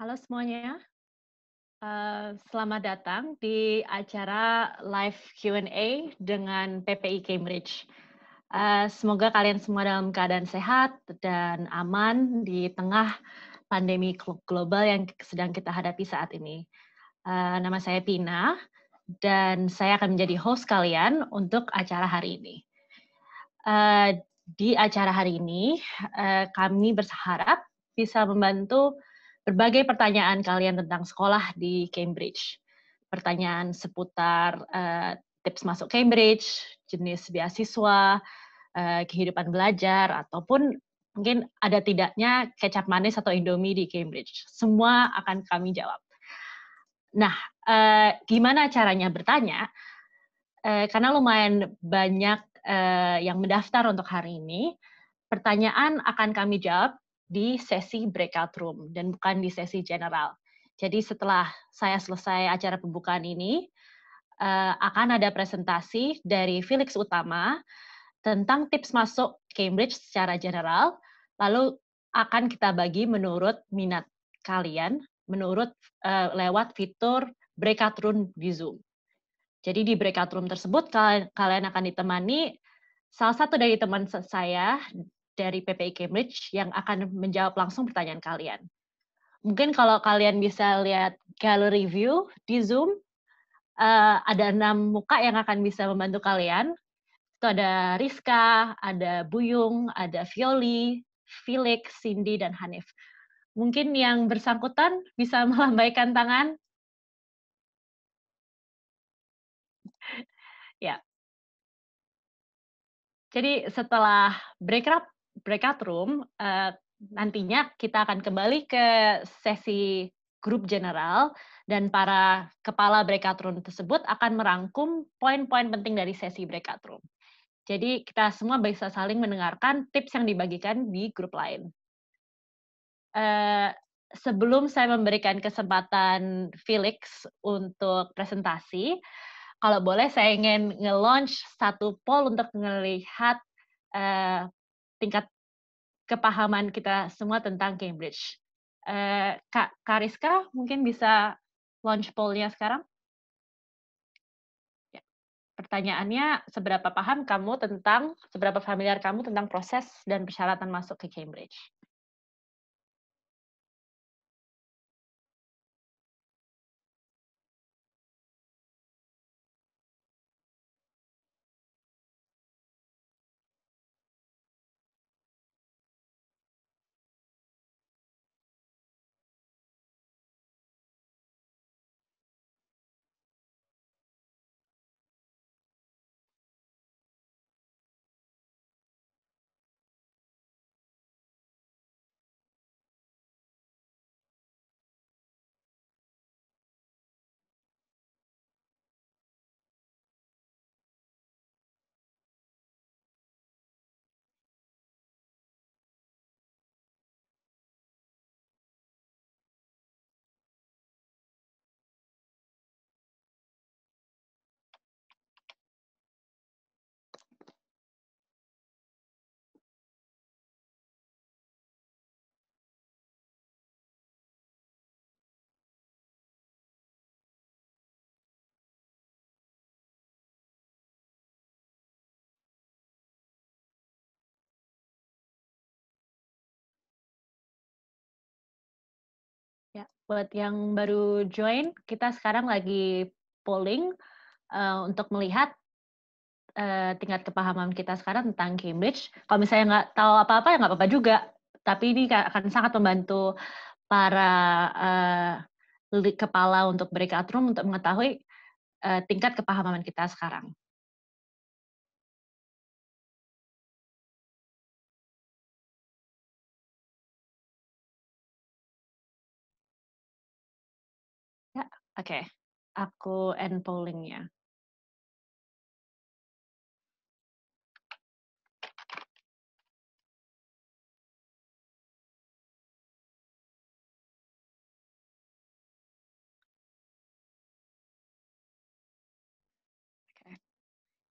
Halo semuanya, uh, selamat datang di acara live Q&A dengan PPI Cambridge. Uh, semoga kalian semua dalam keadaan sehat dan aman di tengah pandemi global yang sedang kita hadapi saat ini. Uh, nama saya Pina, dan saya akan menjadi host kalian untuk acara hari ini. Uh, di acara hari ini, uh, kami berharap bisa membantu berbagai pertanyaan kalian tentang sekolah di Cambridge. Pertanyaan seputar uh, tips masuk Cambridge, jenis beasiswa, uh, kehidupan belajar, ataupun mungkin ada tidaknya kecap manis atau Indomie di Cambridge. Semua akan kami jawab. Nah, e, gimana caranya bertanya? E, karena lumayan banyak e, yang mendaftar untuk hari ini, pertanyaan akan kami jawab di sesi breakout room dan bukan di sesi general. Jadi setelah saya selesai acara pembukaan ini, e, akan ada presentasi dari Felix Utama tentang tips masuk Cambridge secara general, lalu akan kita bagi menurut minat kalian menurut uh, lewat fitur breakout room di Zoom. Jadi di breakout room tersebut kalian, kalian akan ditemani salah satu dari teman saya dari PPI Cambridge yang akan menjawab langsung pertanyaan kalian. Mungkin kalau kalian bisa lihat gallery view di Zoom, uh, ada enam muka yang akan bisa membantu kalian. Itu ada Rizka, ada Buyung, ada Violi, Felix, Cindy, dan Hanif. Mungkin yang bersangkutan bisa melambaikan tangan. ya. Jadi setelah break up, breakout room, uh, nantinya kita akan kembali ke sesi grup general dan para kepala breakout room tersebut akan merangkum poin-poin penting dari sesi breakout room. Jadi kita semua bisa saling mendengarkan tips yang dibagikan di grup lain. Eh, sebelum saya memberikan kesempatan Felix untuk presentasi, kalau boleh saya ingin nge-launch satu poll untuk melihat uh, tingkat kepahaman kita semua tentang Cambridge. Uh, Kak Kariska mungkin bisa launch pollnya sekarang. Ya, pertanyaannya, seberapa paham kamu tentang, seberapa familiar kamu tentang proses dan persyaratan masuk ke Cambridge? buat yang baru join, kita sekarang lagi polling uh, untuk melihat uh, tingkat kepahaman kita sekarang tentang Cambridge. Kalau misalnya nggak tahu apa-apa ya nggak apa-apa juga, tapi ini akan sangat membantu para uh, kepala untuk breakout room untuk mengetahui uh, tingkat kepahaman kita sekarang. Oke, aku end polling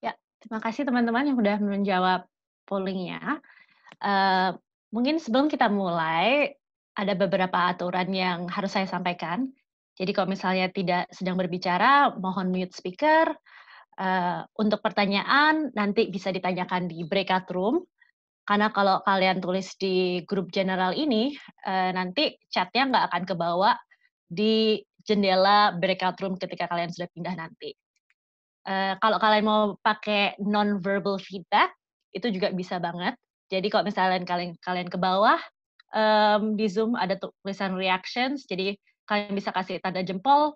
Ya, terima kasih teman-teman yang sudah menjawab pollingnya. Uh, mungkin sebelum kita mulai, ada beberapa aturan yang harus saya sampaikan. Jadi kalau misalnya tidak sedang berbicara, mohon mute speaker. Uh, untuk pertanyaan, nanti bisa ditanyakan di breakout room. Karena kalau kalian tulis di grup general ini, uh, nanti chatnya nggak akan kebawa di jendela breakout room ketika kalian sudah pindah nanti. Uh, kalau kalian mau pakai non-verbal feedback, itu juga bisa banget. Jadi kalau misalnya kalian kalian ke bawah um, di Zoom ada tulisan reactions, jadi Kalian bisa kasih tanda jempol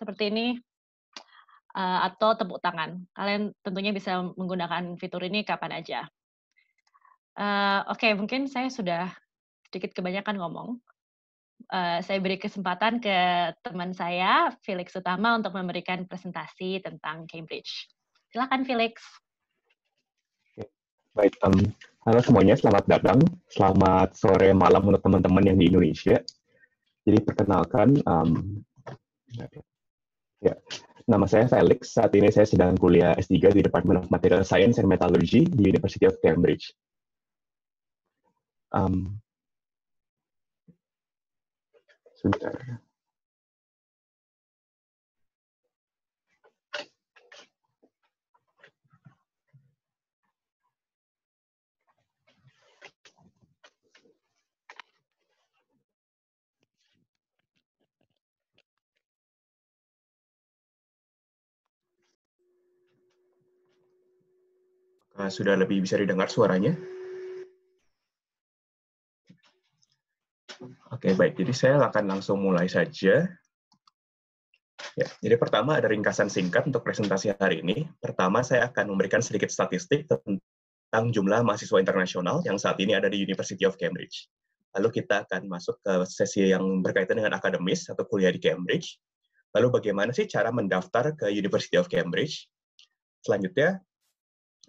seperti ini eh, atau tepuk tangan. Kalian tentunya bisa menggunakan fitur ini kapan aja. Eh, oke, okay, mungkin saya sudah sedikit kebanyakan ngomong. Uh, saya beri kesempatan ke teman saya, Felix Utama, untuk memberikan presentasi tentang Cambridge. Silakan, Felix. Baik, um, halo semuanya, selamat datang. Selamat sore malam untuk teman-teman yang di Indonesia. Jadi perkenalkan, um, ya. nama saya Felix. Saat ini saya sedang kuliah S3 di Departemen of Material Science and Metallurgy di University of Cambridge. Um, sebentar. sudah lebih bisa didengar suaranya. Oke, baik. Jadi saya akan langsung mulai saja. Ya, jadi pertama ada ringkasan singkat untuk presentasi hari ini. Pertama, saya akan memberikan sedikit statistik tentang jumlah mahasiswa internasional yang saat ini ada di University of Cambridge. Lalu kita akan masuk ke sesi yang berkaitan dengan akademis atau kuliah di Cambridge. Lalu bagaimana sih cara mendaftar ke University of Cambridge? Selanjutnya,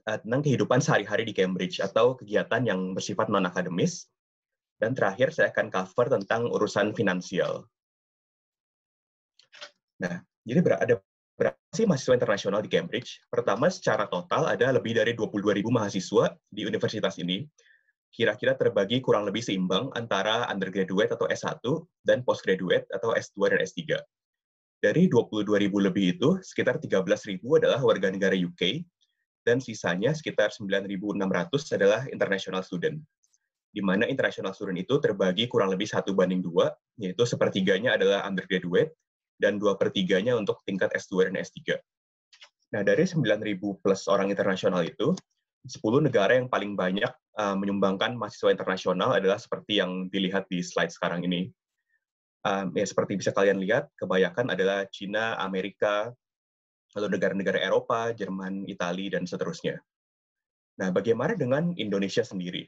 Eh, tentang kehidupan sehari-hari di Cambridge atau kegiatan yang bersifat non-akademis. Dan terakhir, saya akan cover tentang urusan finansial. Nah, jadi ada berapa sih mahasiswa internasional di Cambridge? Pertama, secara total ada lebih dari 22.000 mahasiswa di universitas ini. Kira-kira terbagi kurang lebih seimbang antara undergraduate atau S1 dan postgraduate atau S2 dan S3. Dari 22.000 lebih itu, sekitar 13.000 adalah warga negara UK dan sisanya sekitar 9.600 adalah international student. Di mana international student itu terbagi kurang lebih satu banding dua, yaitu sepertiganya adalah undergraduate, dan dua pertiganya untuk tingkat S2 dan S3. Nah, dari 9.000 plus orang internasional itu, 10 negara yang paling banyak uh, menyumbangkan mahasiswa internasional adalah seperti yang dilihat di slide sekarang ini. Um, ya, seperti bisa kalian lihat, kebanyakan adalah Cina, Amerika, atau negara-negara Eropa, Jerman, Italia, dan seterusnya. Nah, bagaimana dengan Indonesia sendiri?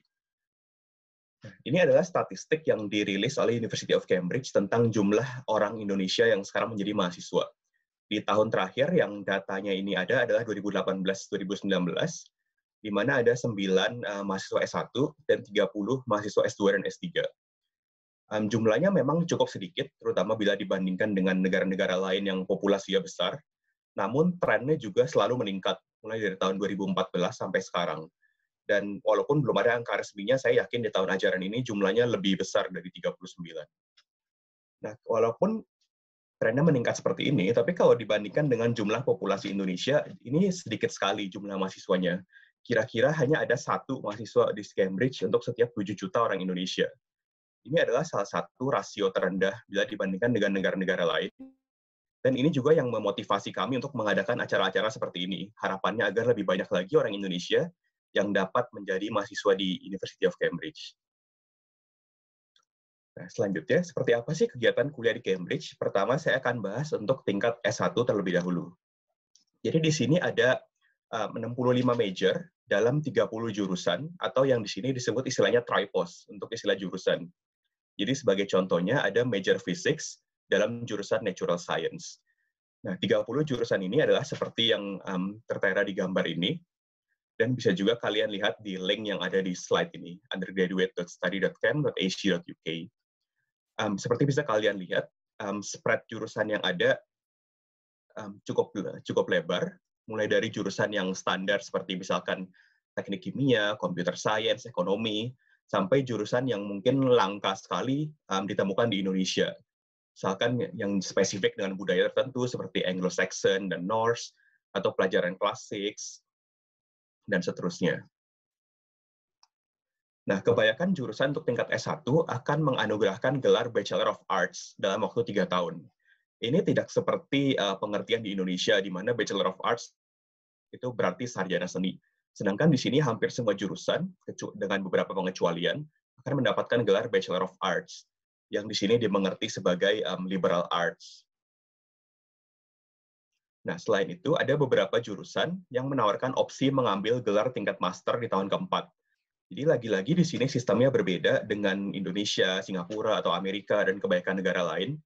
Nah, ini adalah statistik yang dirilis oleh University of Cambridge tentang jumlah orang Indonesia yang sekarang menjadi mahasiswa. Di tahun terakhir yang datanya ini ada adalah 2018-2019, di mana ada 9 eh, mahasiswa S1 dan 30 mahasiswa S2 dan S3. jumlahnya memang cukup sedikit, terutama bila dibandingkan dengan negara-negara lain yang populasinya besar, namun trennya juga selalu meningkat mulai dari tahun 2014 sampai sekarang. Dan walaupun belum ada angka resminya, saya yakin di tahun ajaran ini jumlahnya lebih besar dari 39. Nah, walaupun trennya meningkat seperti ini, tapi kalau dibandingkan dengan jumlah populasi Indonesia, ini sedikit sekali jumlah mahasiswanya. Kira-kira hanya ada satu mahasiswa di Cambridge untuk setiap 7 juta orang Indonesia. Ini adalah salah satu rasio terendah bila dibandingkan dengan negara-negara lain dan ini juga yang memotivasi kami untuk mengadakan acara-acara seperti ini. Harapannya agar lebih banyak lagi orang Indonesia yang dapat menjadi mahasiswa di University of Cambridge. Nah, selanjutnya, seperti apa sih kegiatan kuliah di Cambridge? Pertama, saya akan bahas untuk tingkat S1 terlebih dahulu. Jadi di sini ada 65 eh, major dalam 30 jurusan, atau yang di sini disebut istilahnya tripos untuk istilah jurusan. Jadi sebagai contohnya ada major physics, dalam jurusan Natural Science. Nah, 30 jurusan ini adalah seperti yang um, tertera di gambar ini, dan bisa juga kalian lihat di link yang ada di slide ini, undergraduate.study.cam.ac.uk. Um, seperti bisa kalian lihat, um, spread jurusan yang ada um, cukup uh, cukup lebar, mulai dari jurusan yang standar seperti misalkan teknik kimia, computer science, ekonomi, sampai jurusan yang mungkin langka sekali um, ditemukan di Indonesia, misalkan yang spesifik dengan budaya tertentu seperti Anglo-Saxon dan Norse atau pelajaran klasik dan seterusnya. Nah, kebanyakan jurusan untuk tingkat S1 akan menganugerahkan gelar Bachelor of Arts dalam waktu tiga tahun. Ini tidak seperti eh, pengertian di Indonesia, di mana Bachelor of Arts itu berarti sarjana seni. Sedangkan di sini hampir semua jurusan, dengan beberapa pengecualian, akan mendapatkan gelar Bachelor of Arts yang di sini dimengerti sebagai um, liberal arts. Nah, selain itu, ada beberapa jurusan yang menawarkan opsi mengambil gelar tingkat master di tahun keempat. Jadi lagi-lagi di sini sistemnya berbeda dengan Indonesia, Singapura, atau Amerika, dan kebanyakan negara lain,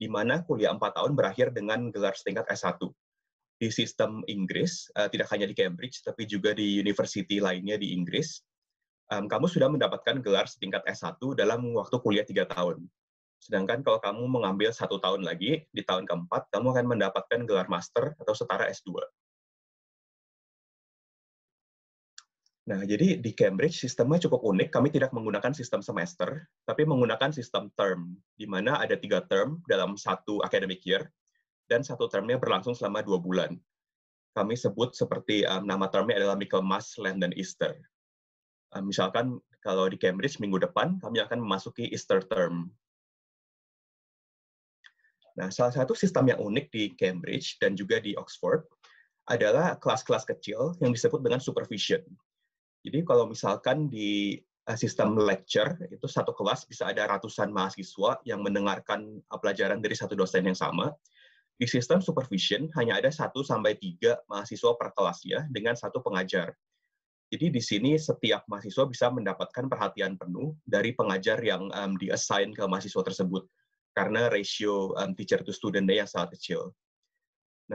di mana kuliah empat tahun berakhir dengan gelar setingkat S1. Di sistem Inggris, uh, tidak hanya di Cambridge, tapi juga di university lainnya di Inggris, um, kamu sudah mendapatkan gelar setingkat S1 dalam waktu kuliah tiga tahun. Sedangkan kalau kamu mengambil satu tahun lagi, di tahun keempat, kamu akan mendapatkan gelar master atau setara S2. Nah, jadi di Cambridge sistemnya cukup unik. Kami tidak menggunakan sistem semester, tapi menggunakan sistem term, di mana ada tiga term dalam satu academic year, dan satu termnya berlangsung selama dua bulan. Kami sebut seperti um, nama termnya adalah Michael Michaelmas, dan Easter. Ah, misalkan kalau di Cambridge minggu depan kami akan memasuki Easter term. Nah, salah satu sistem yang unik di Cambridge dan juga di Oxford adalah kelas-kelas kecil yang disebut dengan supervision. Jadi kalau misalkan di eh, sistem lecture itu satu kelas bisa ada ratusan mahasiswa yang mendengarkan eh, pelajaran dari satu dosen yang sama. Di sistem supervision hanya ada satu sampai tiga mahasiswa per kelas ya dengan satu pengajar. Jadi di sini setiap mahasiswa bisa mendapatkan perhatian penuh dari pengajar yang um, diassign ke mahasiswa tersebut karena rasio um, teacher to student yang sangat kecil.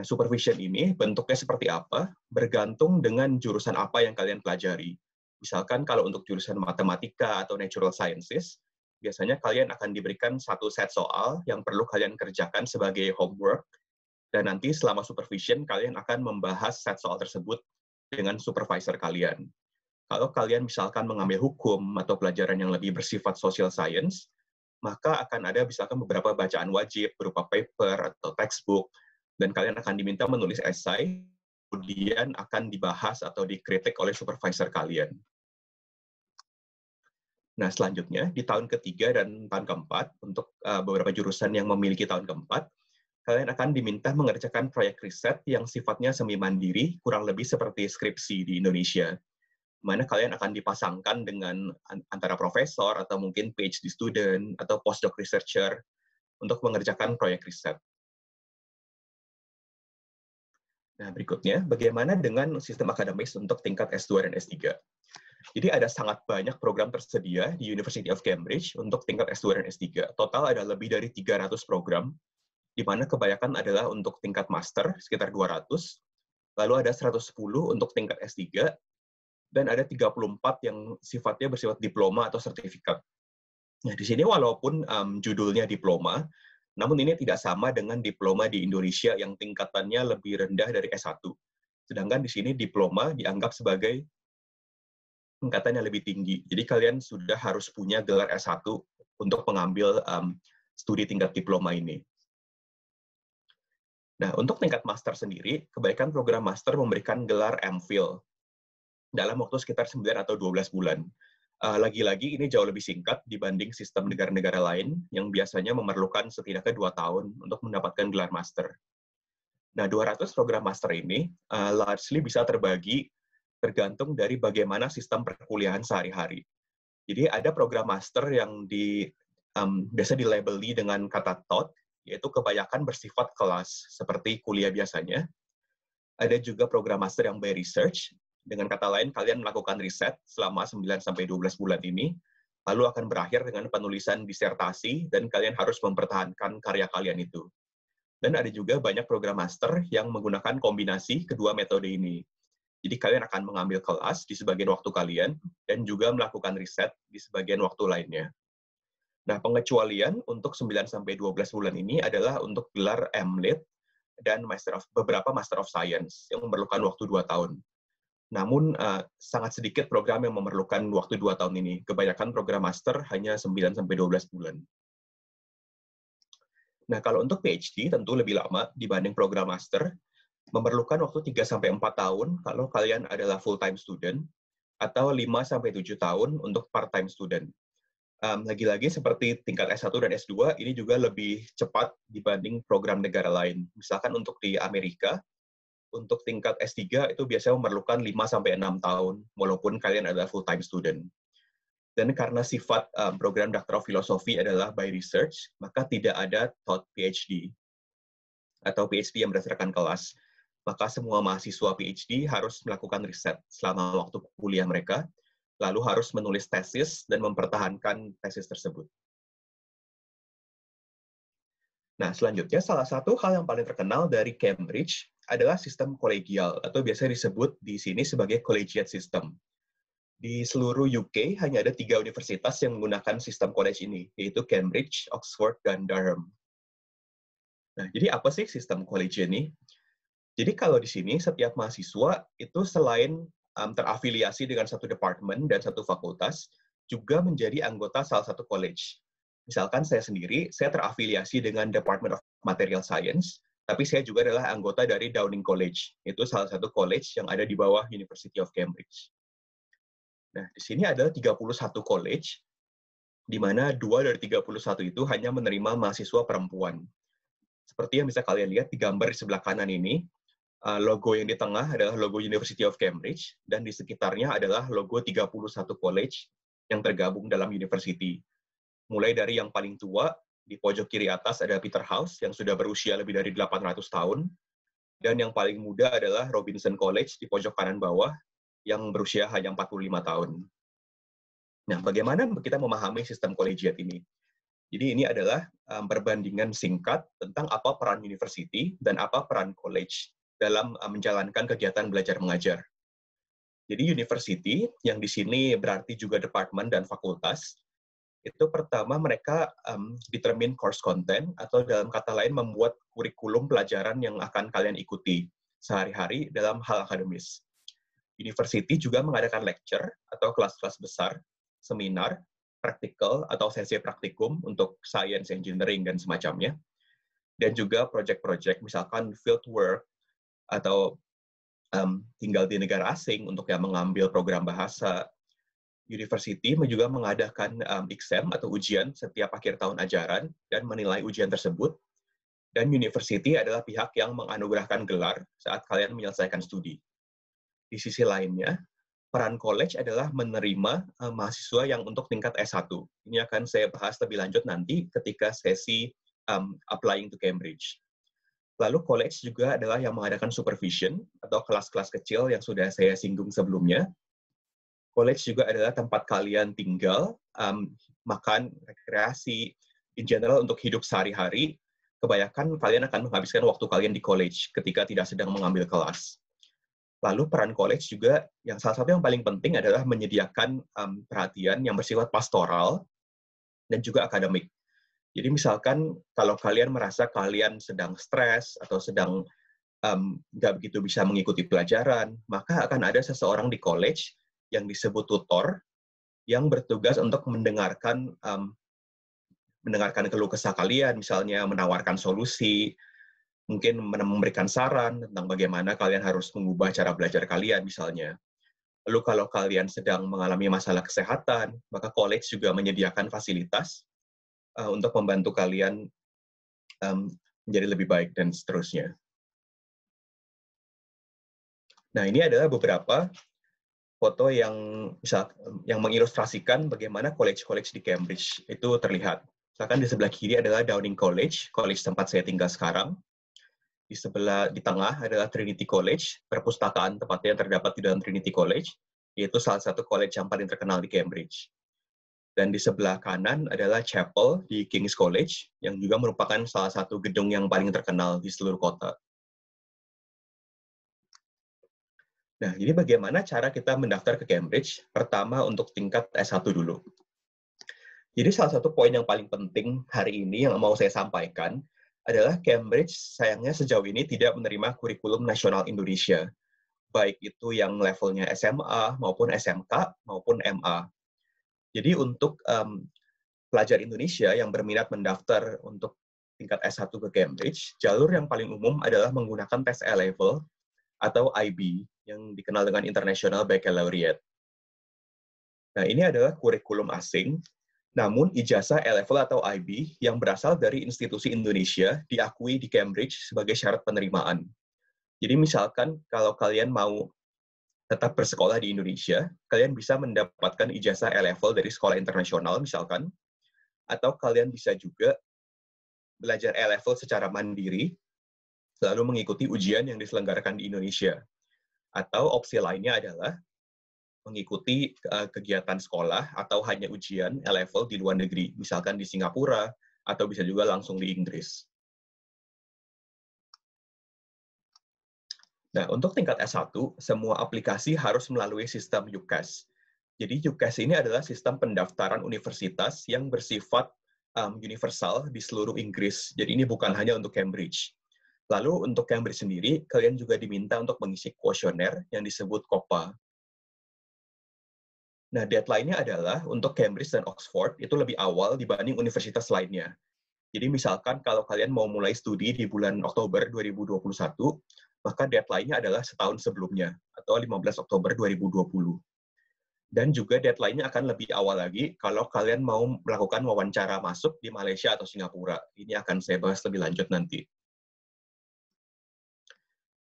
Nah, supervision ini bentuknya seperti apa bergantung dengan jurusan apa yang kalian pelajari. Misalkan kalau untuk jurusan matematika atau natural sciences, biasanya kalian akan diberikan satu set soal yang perlu kalian kerjakan sebagai homework, dan nanti selama supervision kalian akan membahas set soal tersebut dengan supervisor kalian. Kalau kalian misalkan mengambil hukum atau pelajaran yang lebih bersifat social science, maka akan ada misalkan beberapa bacaan wajib berupa paper atau textbook, dan kalian akan diminta menulis esai, kemudian akan dibahas atau dikritik oleh supervisor kalian. Nah, selanjutnya di tahun ketiga dan tahun keempat, untuk eh, beberapa jurusan yang memiliki tahun keempat, kalian akan diminta mengerjakan proyek riset yang sifatnya semi mandiri, kurang lebih seperti skripsi di Indonesia. Mana kalian akan dipasangkan dengan antara profesor atau mungkin PhD student atau postdoc researcher untuk mengerjakan proyek riset. Nah, berikutnya, bagaimana dengan sistem akademis untuk tingkat S2 dan S3? Jadi ada sangat banyak program tersedia di University of Cambridge untuk tingkat S2 dan S3. Total ada lebih dari 300 program di mana kebanyakan adalah untuk tingkat master, sekitar 200, lalu ada 110 untuk tingkat S3, dan ada 34 yang sifatnya bersifat diploma atau sertifikat. Nah, di sini walaupun um, judulnya diploma, namun ini tidak sama dengan diploma di Indonesia yang tingkatannya lebih rendah dari S1. Sedangkan di sini diploma dianggap sebagai tingkatan yang lebih tinggi. Jadi kalian sudah harus punya gelar S1 untuk mengambil um, studi tingkat diploma ini. Nah, untuk tingkat master sendiri, kebaikan program master memberikan gelar MPhil dalam waktu sekitar 9 atau 12 bulan. Eh, lagi-lagi, ini jauh lebih singkat dibanding sistem negara-negara lain yang biasanya memerlukan setidaknya dua tahun untuk mendapatkan gelar master. Nah, 200 program master ini eh, largely bisa terbagi tergantung dari bagaimana sistem perkuliahan sehari-hari. Jadi ada program master yang di um, biasa dilabeli dengan kata TOT yaitu kebanyakan bersifat kelas, seperti kuliah biasanya. Ada juga program master yang by research, dengan kata lain kalian melakukan riset selama 9-12 bulan ini, lalu akan berakhir dengan penulisan disertasi, dan kalian harus mempertahankan karya kalian itu. Dan ada juga banyak program master yang menggunakan kombinasi kedua metode ini. Jadi kalian akan mengambil kelas di sebagian waktu kalian, dan juga melakukan riset di sebagian waktu lainnya. Nah, pengecualian untuk 9 sampai 12 bulan ini adalah untuk gelar MLit dan Master of beberapa Master of Science yang memerlukan waktu 2 tahun. Namun uh, sangat sedikit program yang memerlukan waktu 2 tahun ini. Kebanyakan program master hanya 9 sampai 12 bulan. Nah, kalau untuk PhD tentu lebih lama dibanding program master, memerlukan waktu 3 sampai 4 tahun kalau kalian adalah full time student atau 5 sampai 7 tahun untuk part time student um, lagi-lagi seperti tingkat S1 dan S2 ini juga lebih cepat dibanding program negara lain. Misalkan untuk di Amerika, untuk tingkat S3 itu biasanya memerlukan 5 6 tahun walaupun kalian adalah full time student. Dan karena sifat um, program Doctor of Philosophy adalah by research, maka tidak ada taught PhD atau PhD yang berdasarkan kelas. Maka semua mahasiswa PhD harus melakukan riset selama waktu kuliah mereka lalu harus menulis tesis dan mempertahankan tesis tersebut. Nah, selanjutnya salah satu hal yang paling terkenal dari Cambridge adalah sistem kolegial atau biasa disebut di sini sebagai collegiate system. Di seluruh UK hanya ada tiga universitas yang menggunakan sistem college ini, yaitu Cambridge, Oxford, dan Durham. Nah, jadi apa sih sistem college ini? Jadi kalau di sini setiap mahasiswa itu selain um, terafiliasi dengan satu departemen dan satu fakultas juga menjadi anggota salah satu college. Misalkan saya sendiri, saya terafiliasi dengan Department of Material Science, tapi saya juga adalah anggota dari Downing College. Itu salah satu college yang ada di bawah University of Cambridge. Nah, di sini ada 31 college, di mana dua dari 31 itu hanya menerima mahasiswa perempuan. Seperti yang bisa kalian lihat di gambar di sebelah kanan ini, Eh, logo yang di tengah adalah logo University of Cambridge, dan di sekitarnya adalah logo 31 college yang tergabung dalam university. Mulai dari yang paling tua, di pojok kiri atas ada Peterhouse yang sudah berusia lebih dari 800 tahun, dan yang paling muda adalah Robinson College di pojok kanan bawah yang berusia hanya 45 tahun. Nah, bagaimana kita memahami sistem kolegiat ini? Jadi ini adalah eh, perbandingan singkat tentang apa peran university dan apa peran college dalam eh, menjalankan kegiatan belajar mengajar. Jadi university yang di sini berarti juga departemen dan fakultas itu pertama mereka um, determine course content atau dalam kata lain membuat kurikulum pelajaran yang akan kalian ikuti sehari-hari dalam hal akademis. University juga mengadakan lecture atau kelas-kelas besar, seminar, praktikal atau sesi praktikum untuk science engineering dan semacamnya. Dan juga project-project misalkan field work atau um, tinggal di negara asing untuk yang mengambil program bahasa university juga mengadakan um, exam atau ujian setiap akhir tahun ajaran dan menilai ujian tersebut. Dan university adalah pihak yang menganugerahkan gelar saat kalian menyelesaikan studi. Di sisi lainnya, peran college adalah menerima um, mahasiswa yang untuk tingkat S1. Ini akan saya bahas lebih lanjut nanti ketika sesi um, applying to Cambridge. Lalu college juga adalah yang mengadakan supervision atau kelas-kelas kecil yang sudah saya singgung sebelumnya. College juga adalah tempat kalian tinggal, um, makan, rekreasi, in general untuk hidup sehari-hari. Kebanyakan kalian akan menghabiskan waktu kalian di college ketika tidak sedang mengambil kelas. Lalu peran college juga yang salah satu yang paling penting adalah menyediakan um, perhatian yang bersifat pastoral dan juga akademik jadi misalkan kalau kalian merasa kalian sedang stres atau sedang nggak um, begitu bisa mengikuti pelajaran, maka akan ada seseorang di college yang disebut tutor yang bertugas untuk mendengarkan um, mendengarkan keluh kesah kalian, misalnya menawarkan solusi, mungkin memberikan saran tentang bagaimana kalian harus mengubah cara belajar kalian, misalnya. Lalu kalau kalian sedang mengalami masalah kesehatan, maka college juga menyediakan fasilitas uh, untuk membantu kalian um, menjadi lebih baik dan seterusnya. Nah, ini adalah beberapa foto yang bisa, yang mengilustrasikan bagaimana college-college di Cambridge itu terlihat. Misalkan di sebelah kiri adalah Downing College, college tempat saya tinggal sekarang. Di sebelah di tengah adalah Trinity College, perpustakaan tempatnya yang terdapat di dalam Trinity College, yaitu salah satu college yang paling terkenal di Cambridge dan di sebelah kanan adalah chapel di King's College yang juga merupakan salah satu gedung yang paling terkenal di seluruh kota. Nah, jadi bagaimana cara kita mendaftar ke Cambridge? Pertama untuk tingkat S1 dulu. Jadi salah satu poin yang paling penting hari ini yang mau saya sampaikan adalah Cambridge sayangnya sejauh ini tidak menerima kurikulum nasional Indonesia, baik itu yang levelnya SMA maupun SMK maupun MA. Jadi untuk um, pelajar Indonesia yang berminat mendaftar untuk tingkat S1 ke Cambridge, jalur yang paling umum adalah menggunakan tes A-level atau IB yang dikenal dengan International Baccalaureate. Nah, ini adalah kurikulum asing, namun ijazah A-level atau IB yang berasal dari institusi Indonesia diakui di Cambridge sebagai syarat penerimaan. Jadi misalkan kalau kalian mau tetap bersekolah di Indonesia, kalian bisa mendapatkan ijazah E-level dari sekolah internasional misalkan, atau kalian bisa juga belajar E-level secara mandiri, lalu mengikuti ujian yang diselenggarakan di Indonesia. Atau opsi lainnya adalah mengikuti eh, kegiatan sekolah atau hanya ujian E-level di luar negeri, misalkan di Singapura, atau bisa juga langsung di Inggris. Nah, untuk tingkat S1, semua aplikasi harus melalui sistem UCAS. Jadi UCAS ini adalah sistem pendaftaran universitas yang bersifat um, universal di seluruh Inggris. Jadi ini bukan hanya untuk Cambridge. Lalu untuk Cambridge sendiri, kalian juga diminta untuk mengisi kuesioner yang disebut COPA. Nah, deadline-nya adalah untuk Cambridge dan Oxford itu lebih awal dibanding universitas lainnya. Jadi misalkan kalau kalian mau mulai studi di bulan Oktober 2021, bahkan deadline-nya adalah setahun sebelumnya, atau 15 Oktober 2020. Dan juga deadline-nya akan lebih awal lagi kalau kalian mau melakukan wawancara masuk di Malaysia atau Singapura. Ini akan saya bahas lebih lanjut nanti.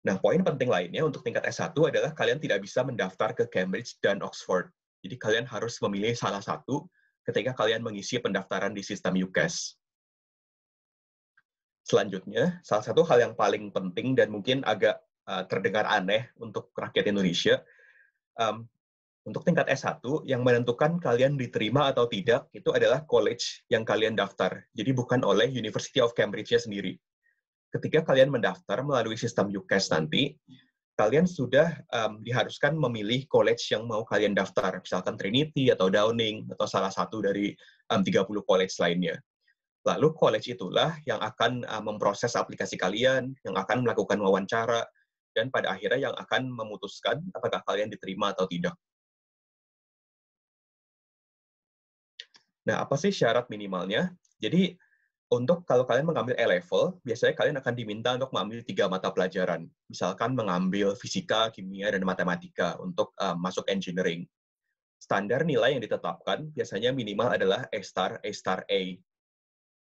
Nah, poin penting lainnya untuk tingkat S1 adalah kalian tidak bisa mendaftar ke Cambridge dan Oxford. Jadi kalian harus memilih salah satu ketika kalian mengisi pendaftaran di sistem UCAS. Selanjutnya, salah satu hal yang paling penting dan mungkin agak uh, terdengar aneh untuk rakyat Indonesia, um, untuk tingkat S1 yang menentukan kalian diterima atau tidak itu adalah college yang kalian daftar, jadi bukan oleh University of cambridge sendiri. Ketika kalian mendaftar melalui sistem UCAS nanti, kalian sudah um, diharuskan memilih college yang mau kalian daftar, misalkan Trinity atau Downing atau salah satu dari um, 30 college lainnya. Lalu college itulah yang akan ah, memproses aplikasi kalian, yang akan melakukan wawancara, dan pada akhirnya yang akan memutuskan apakah kalian diterima atau tidak. Nah, apa sih syarat minimalnya? Jadi, untuk kalau kalian mengambil A-level, biasanya kalian akan diminta untuk mengambil tiga mata pelajaran. Misalkan mengambil fisika, kimia, dan matematika untuk uh, masuk engineering. Standar nilai yang ditetapkan biasanya minimal adalah A star, A star A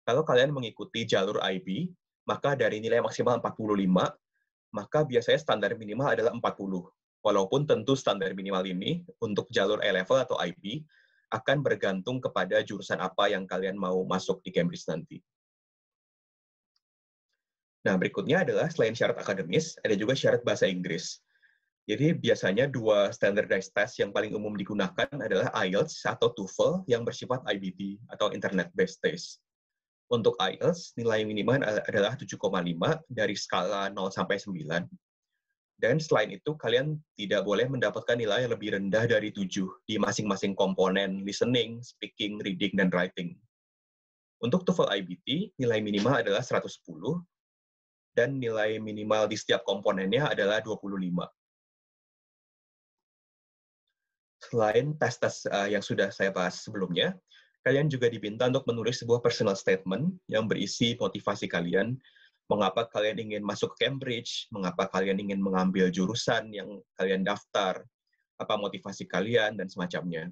kalau kalian mengikuti jalur IB, maka dari nilai maksimal 45, maka biasanya standar minimal adalah 40. Walaupun tentu standar minimal ini untuk jalur A-level atau IB akan bergantung kepada jurusan apa yang kalian mau masuk di Cambridge nanti. Nah, berikutnya adalah selain syarat akademis, ada juga syarat bahasa Inggris. Jadi biasanya dua standardized test yang paling umum digunakan adalah IELTS atau TOEFL yang bersifat IBT atau internet based test. Untuk IELTS, nilai minimal adalah 7,5 dari skala 0 sampai 9. Dan selain itu, kalian tidak boleh mendapatkan nilai yang lebih rendah dari 7 di masing-masing komponen listening, speaking, reading, dan writing. Untuk TOEFL IBT, nilai minimal adalah 110, dan nilai minimal di setiap komponennya adalah 25. Selain tes-tes eh, yang sudah saya bahas sebelumnya, kalian juga diminta untuk menulis sebuah personal statement yang berisi motivasi kalian, mengapa kalian ingin masuk ke Cambridge, mengapa kalian ingin mengambil jurusan yang kalian daftar, apa motivasi kalian, dan semacamnya.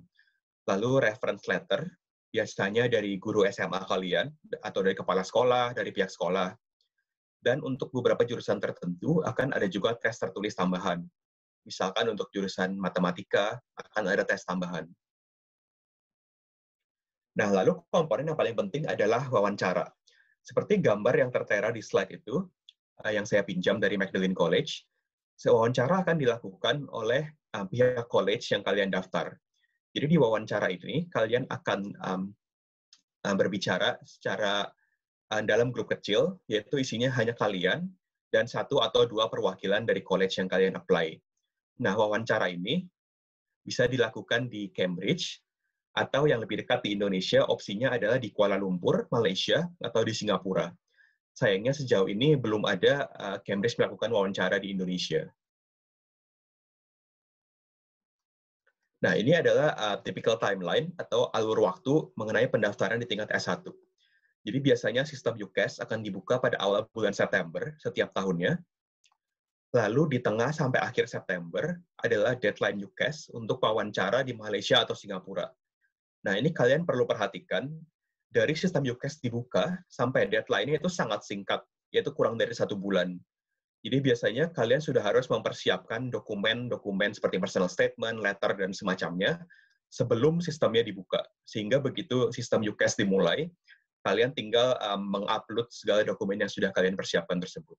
Lalu reference letter, biasanya dari guru SMA kalian, atau dari kepala sekolah, dari pihak sekolah. Dan untuk beberapa jurusan tertentu, akan ada juga tes tertulis tambahan. Misalkan untuk jurusan matematika, akan ada tes tambahan Nah, lalu komponen yang paling penting adalah wawancara. Seperti gambar yang tertera di slide itu, eh, yang saya pinjam dari Magdalene College, wawancara akan dilakukan oleh eh, pihak college yang kalian daftar. Jadi di wawancara ini, kalian akan eh, berbicara secara dalam grup kecil, yaitu isinya hanya kalian dan satu atau dua perwakilan dari college yang kalian apply. Nah, wawancara ini bisa dilakukan di Cambridge, atau yang lebih dekat di Indonesia opsinya adalah di Kuala Lumpur, Malaysia, atau di Singapura. Sayangnya sejauh ini belum ada eh, Cambridge melakukan wawancara di Indonesia. Nah, ini adalah uh, typical timeline atau alur waktu mengenai pendaftaran di tingkat S1. Jadi biasanya sistem UCAS akan dibuka pada awal bulan September setiap tahunnya. Lalu di tengah sampai akhir September adalah deadline UCAS untuk wawancara di Malaysia atau Singapura. Nah, ini kalian perlu perhatikan dari sistem UCAS dibuka sampai deadline-nya itu sangat singkat, yaitu kurang dari satu bulan. Jadi biasanya kalian sudah harus mempersiapkan dokumen-dokumen seperti personal statement, letter, dan semacamnya sebelum sistemnya dibuka. Sehingga begitu sistem UCAS dimulai, kalian tinggal eh, mengupload segala dokumen yang sudah kalian persiapkan tersebut.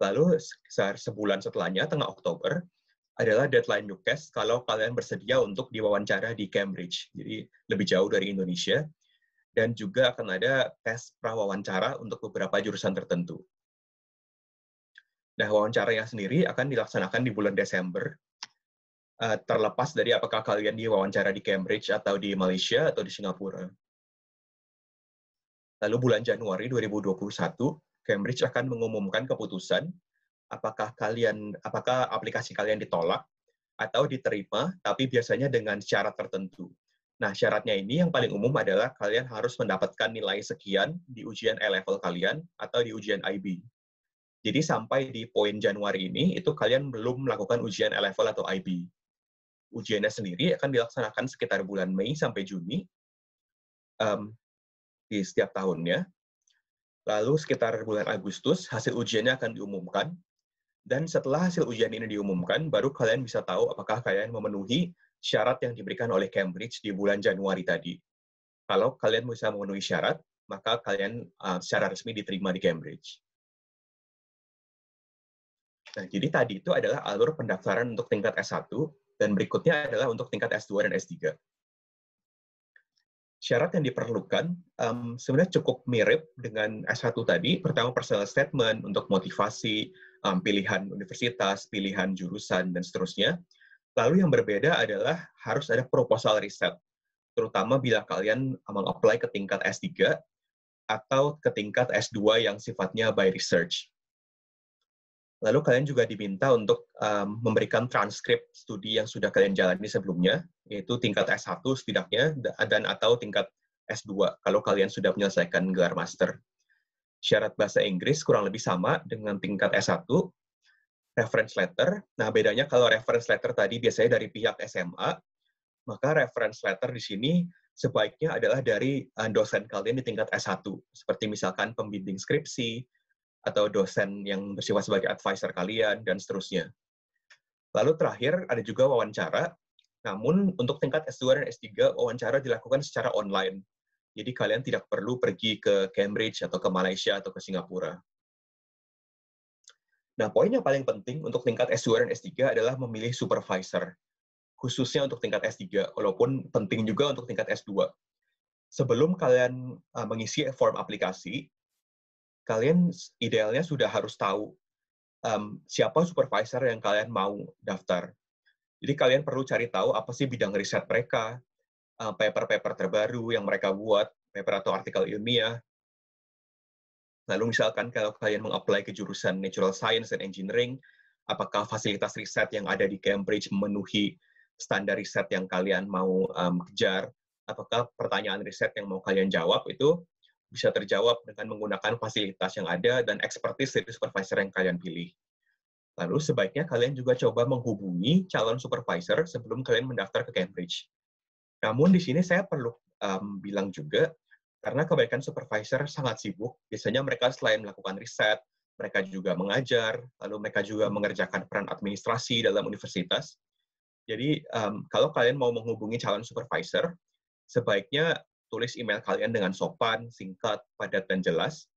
Lalu sebulan setelahnya, tengah Oktober, adalah deadline Newcast kalau kalian bersedia untuk diwawancara di Cambridge, jadi lebih jauh dari Indonesia, dan juga akan ada tes prawawancara untuk beberapa jurusan tertentu. Nah, wawancaranya sendiri akan dilaksanakan di bulan Desember, eh, terlepas dari apakah kalian diwawancara di Cambridge atau di Malaysia atau di Singapura. Lalu bulan Januari 2021, Cambridge akan mengumumkan keputusan apakah kalian apakah aplikasi kalian ditolak atau diterima tapi biasanya dengan syarat tertentu. Nah, syaratnya ini yang paling umum adalah kalian harus mendapatkan nilai sekian di ujian E-level kalian atau di ujian IB. Jadi sampai di poin Januari ini, itu kalian belum melakukan ujian E-level atau IB. Ujiannya sendiri akan dilaksanakan sekitar bulan Mei sampai Juni um, di setiap tahunnya. Lalu sekitar bulan Agustus, hasil ujiannya akan diumumkan dan setelah hasil ujian ini diumumkan, baru kalian bisa tahu apakah kalian memenuhi syarat yang diberikan oleh Cambridge di bulan Januari tadi. Kalau kalian bisa memenuhi syarat, maka kalian ah, secara resmi diterima di Cambridge. Nah, jadi tadi itu adalah alur pendaftaran untuk tingkat S1, dan berikutnya adalah untuk tingkat S2 dan S3. Syarat yang diperlukan um, sebenarnya cukup mirip dengan S1 tadi, pertama personal statement untuk motivasi, um, pilihan universitas, pilihan jurusan, dan seterusnya. Lalu yang berbeda adalah harus ada proposal riset, terutama bila kalian mau apply ke tingkat S3 atau ke tingkat S2 yang sifatnya by research. Lalu kalian juga diminta untuk um, memberikan transkrip studi yang sudah kalian jalani sebelumnya, yaitu tingkat S1 setidaknya, dan atau tingkat S2 kalau kalian sudah menyelesaikan gelar master syarat bahasa Inggris kurang lebih sama dengan tingkat S1, reference letter. Nah, bedanya kalau reference letter tadi biasanya dari pihak SMA, maka reference letter di sini sebaiknya adalah dari eh, dosen kalian di tingkat S1, seperti misalkan pembimbing skripsi, atau dosen yang bersifat sebagai advisor kalian, dan seterusnya. Lalu terakhir, ada juga wawancara. Namun, untuk tingkat S2 dan S3, wawancara dilakukan secara online. Jadi kalian tidak perlu pergi ke Cambridge atau ke Malaysia atau ke Singapura. Nah, poin yang paling penting untuk tingkat S2 dan S3 adalah memilih supervisor, khususnya untuk tingkat S3, walaupun penting juga untuk tingkat S2. Sebelum kalian eh, mengisi form aplikasi, kalian idealnya sudah harus tahu um, siapa supervisor yang kalian mau daftar. Jadi kalian perlu cari tahu apa sih bidang riset mereka, Eh, paper-paper terbaru yang mereka buat, paper atau artikel ilmiah. Lalu misalkan kalau kalian mengapply ke jurusan Natural Science and Engineering, apakah fasilitas riset yang ada di Cambridge memenuhi standar riset yang kalian mau um, kejar? Apakah pertanyaan riset yang mau kalian jawab itu bisa terjawab dengan menggunakan fasilitas yang ada dan expertise dari supervisor yang kalian pilih? Lalu sebaiknya kalian juga coba menghubungi calon supervisor sebelum kalian mendaftar ke Cambridge namun di sini saya perlu um, bilang juga karena kebaikan supervisor sangat sibuk, biasanya mereka selain melakukan riset, mereka juga mengajar, lalu mereka juga mengerjakan peran administrasi dalam universitas. Jadi um, kalau kalian mau menghubungi calon supervisor, sebaiknya tulis email kalian dengan sopan, singkat, padat dan jelas,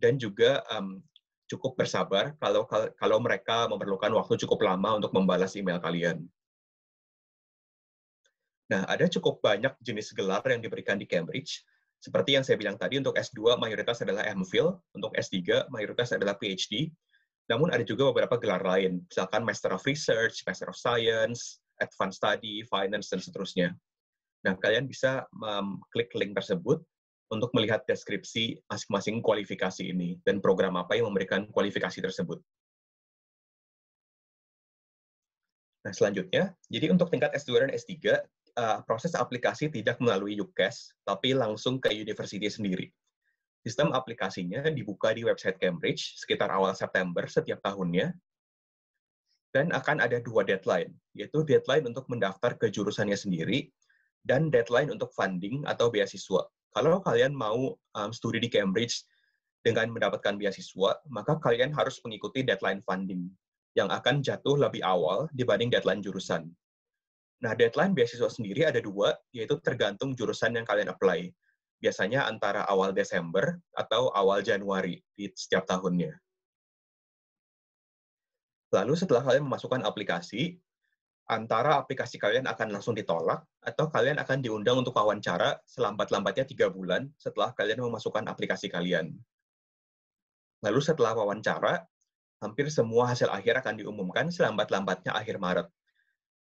dan juga um, cukup bersabar kalau kalau mereka memerlukan waktu cukup lama untuk membalas email kalian. Nah, ada cukup banyak jenis gelar yang diberikan di Cambridge. Seperti yang saya bilang tadi, untuk S2 mayoritas adalah MPhil, untuk S3 mayoritas adalah PhD. Namun ada juga beberapa gelar lain, misalkan Master of Research, Master of Science, Advanced Study, Finance, dan seterusnya. Nah, kalian bisa klik link tersebut untuk melihat deskripsi masing-masing kualifikasi ini dan program apa yang memberikan kualifikasi tersebut. Nah, selanjutnya, jadi untuk tingkat S2 dan S3, uh, proses aplikasi tidak melalui UCAS, tapi langsung ke university sendiri. Sistem aplikasinya dibuka di website Cambridge sekitar awal September setiap tahunnya, dan akan ada dua deadline, yaitu deadline untuk mendaftar ke jurusannya sendiri, dan deadline untuk funding atau beasiswa. Kalau kalian mau um, studi di Cambridge dengan mendapatkan beasiswa, maka kalian harus mengikuti deadline funding yang akan jatuh lebih awal dibanding deadline jurusan. Nah, deadline beasiswa sendiri ada dua, yaitu tergantung jurusan yang kalian apply. Biasanya antara awal Desember atau awal Januari di setiap tahunnya. Lalu setelah kalian memasukkan aplikasi, antara aplikasi kalian akan langsung ditolak atau kalian akan diundang untuk wawancara selambat-lambatnya tiga bulan setelah kalian memasukkan aplikasi kalian. Lalu setelah wawancara, hampir semua hasil akhir akan diumumkan selambat-lambatnya akhir Maret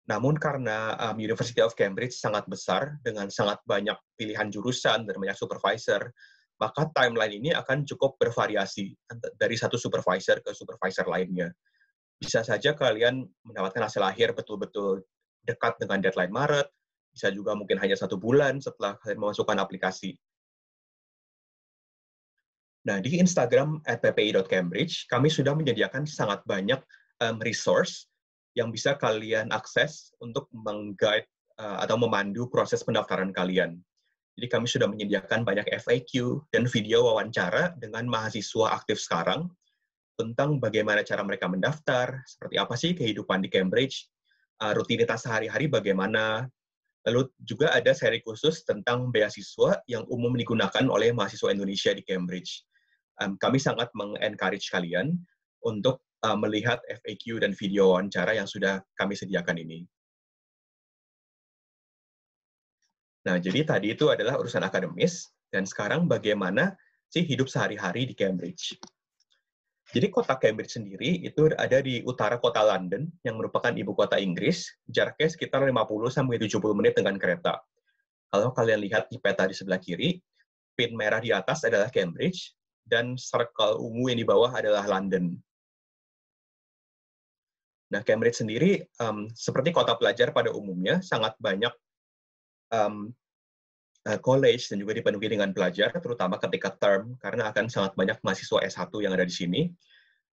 namun karena um, University of Cambridge sangat besar dengan sangat banyak pilihan jurusan dan banyak supervisor, maka timeline ini akan cukup bervariasi dari satu supervisor ke supervisor lainnya. Bisa saja kalian mendapatkan hasil akhir betul-betul dekat dengan deadline Maret, bisa juga mungkin hanya satu bulan setelah kalian memasukkan aplikasi. Nah, di Instagram at ppi.cambridge, kami sudah menyediakan sangat banyak um, resource yang bisa kalian akses untuk mengguide uh, atau memandu proses pendaftaran kalian. Jadi kami sudah menyediakan banyak FAQ dan video wawancara dengan mahasiswa aktif sekarang tentang bagaimana cara mereka mendaftar, seperti apa sih kehidupan di Cambridge, uh, rutinitas sehari-hari bagaimana, lalu juga ada seri khusus tentang beasiswa yang umum digunakan oleh mahasiswa Indonesia di Cambridge. Um, kami sangat meng-encourage kalian untuk uh, melihat FAQ dan video wawancara yang sudah kami sediakan ini. Nah, jadi tadi itu adalah urusan akademis, dan sekarang bagaimana sih hidup sehari-hari di Cambridge. Jadi kota Cambridge sendiri itu ada di utara kota London yang merupakan ibu kota Inggris, jaraknya sekitar 50 70 menit dengan kereta. Kalau kalian lihat di peta di sebelah kiri, pin merah di atas adalah Cambridge dan circle ungu yang di bawah adalah London. Nah, Cambridge sendiri, um, seperti kota pelajar pada umumnya, sangat banyak um, uh, college dan juga dipenuhi dengan pelajar, terutama ketika term, karena akan sangat banyak mahasiswa S1 yang ada di sini.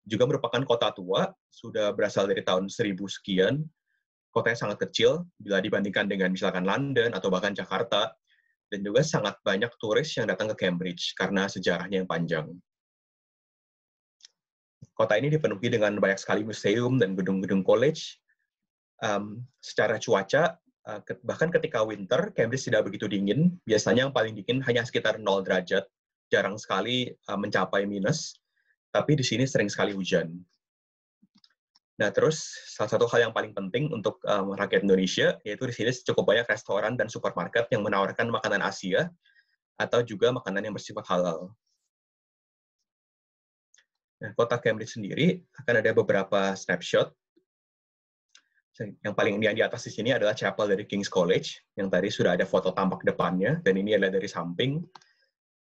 Juga merupakan kota tua, sudah berasal dari tahun seribu sekian, kota yang sangat kecil bila dibandingkan dengan misalkan London atau bahkan Jakarta, dan juga sangat banyak turis yang datang ke Cambridge karena sejarahnya yang panjang. Kota ini dipenuhi dengan banyak sekali museum dan gedung-gedung college. Um, secara cuaca, uh, ke, bahkan ketika winter, Cambridge tidak begitu dingin. Biasanya yang paling dingin hanya sekitar 0 derajat. Jarang sekali uh, mencapai minus, tapi di sini sering sekali hujan. Nah, terus salah satu hal yang paling penting untuk um, rakyat Indonesia yaitu di sini cukup banyak restoran dan supermarket yang menawarkan makanan Asia atau juga makanan yang bersifat halal. Nah, kota Cambridge sendiri akan ada beberapa snapshot. Yang paling yang di atas di sini adalah chapel dari King's College, yang tadi sudah ada foto tampak depannya, dan ini adalah dari samping.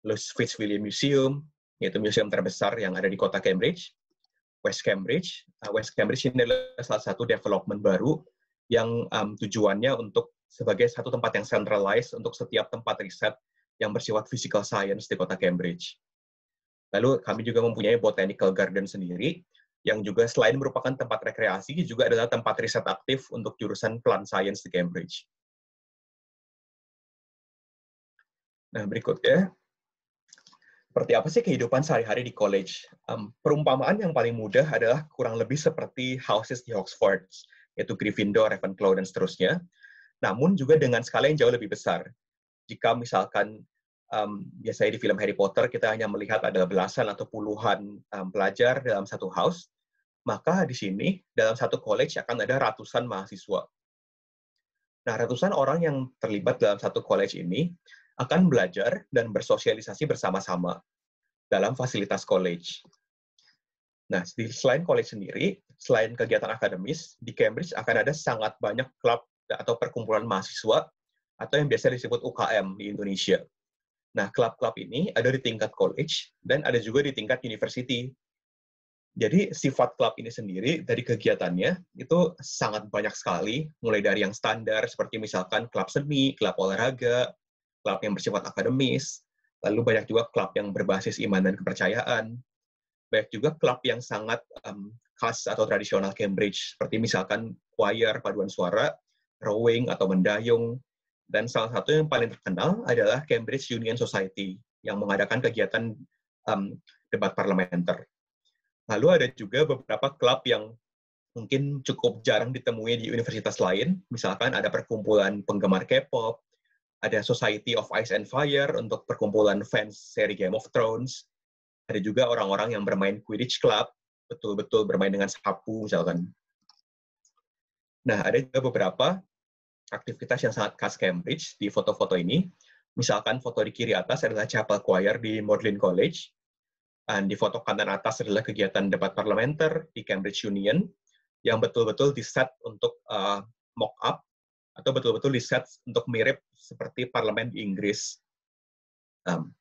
Lalu Fitzwilliam Museum, yaitu museum terbesar yang ada di kota Cambridge. West Cambridge, uh, West Cambridge ini adalah salah satu development baru yang um, tujuannya untuk sebagai satu tempat yang centralized untuk setiap tempat riset yang bersifat physical science di kota Cambridge. Lalu kami juga mempunyai botanical garden sendiri yang juga selain merupakan tempat rekreasi juga adalah tempat riset aktif untuk jurusan plant science di Cambridge. Nah, berikutnya seperti apa sih kehidupan sehari-hari di college? Um, perumpamaan yang paling mudah adalah kurang lebih seperti houses di Oxford, yaitu Gryffindor, Ravenclaw, dan seterusnya. Namun juga dengan skala yang jauh lebih besar. Jika misalkan um, biasanya di film Harry Potter kita hanya melihat ada belasan atau puluhan um, pelajar dalam satu house, maka di sini dalam satu college akan ada ratusan mahasiswa. Nah, ratusan orang yang terlibat dalam satu college ini akan belajar dan bersosialisasi bersama-sama dalam fasilitas college. Nah, di selain college sendiri, selain kegiatan akademis, di Cambridge akan ada sangat banyak klub atau perkumpulan mahasiswa atau yang biasa disebut UKM di Indonesia. Nah, klub-klub ini ada di tingkat college dan ada juga di tingkat university. Jadi sifat klub ini sendiri dari kegiatannya itu sangat banyak sekali, mulai dari yang standar seperti misalkan klub seni, klub olahraga, klub yang bersifat akademis, lalu banyak juga klub yang berbasis iman dan kepercayaan, banyak juga klub yang sangat um, khas atau tradisional Cambridge, seperti misalkan choir, paduan suara, rowing atau mendayung, dan salah satu yang paling terkenal adalah Cambridge Union Society yang mengadakan kegiatan um, debat parlementer. Lalu ada juga beberapa klub yang mungkin cukup jarang ditemui di universitas lain. Misalkan ada perkumpulan penggemar K-pop, ada Society of Ice and Fire untuk perkumpulan fans seri Game of Thrones. Ada juga orang-orang yang bermain Quidditch Club, betul-betul bermain dengan sapu misalkan. Nah, ada juga beberapa aktivitas yang sangat khas Cambridge di foto-foto ini. Misalkan foto di kiri atas adalah Chapel Choir di Magdalene College, dan di foto kanan atas adalah kegiatan debat parlementer di Cambridge Union yang betul-betul diset untuk uh, eh, mock up atau betul-betul diset untuk mirip seperti parlemen di Inggris. Um,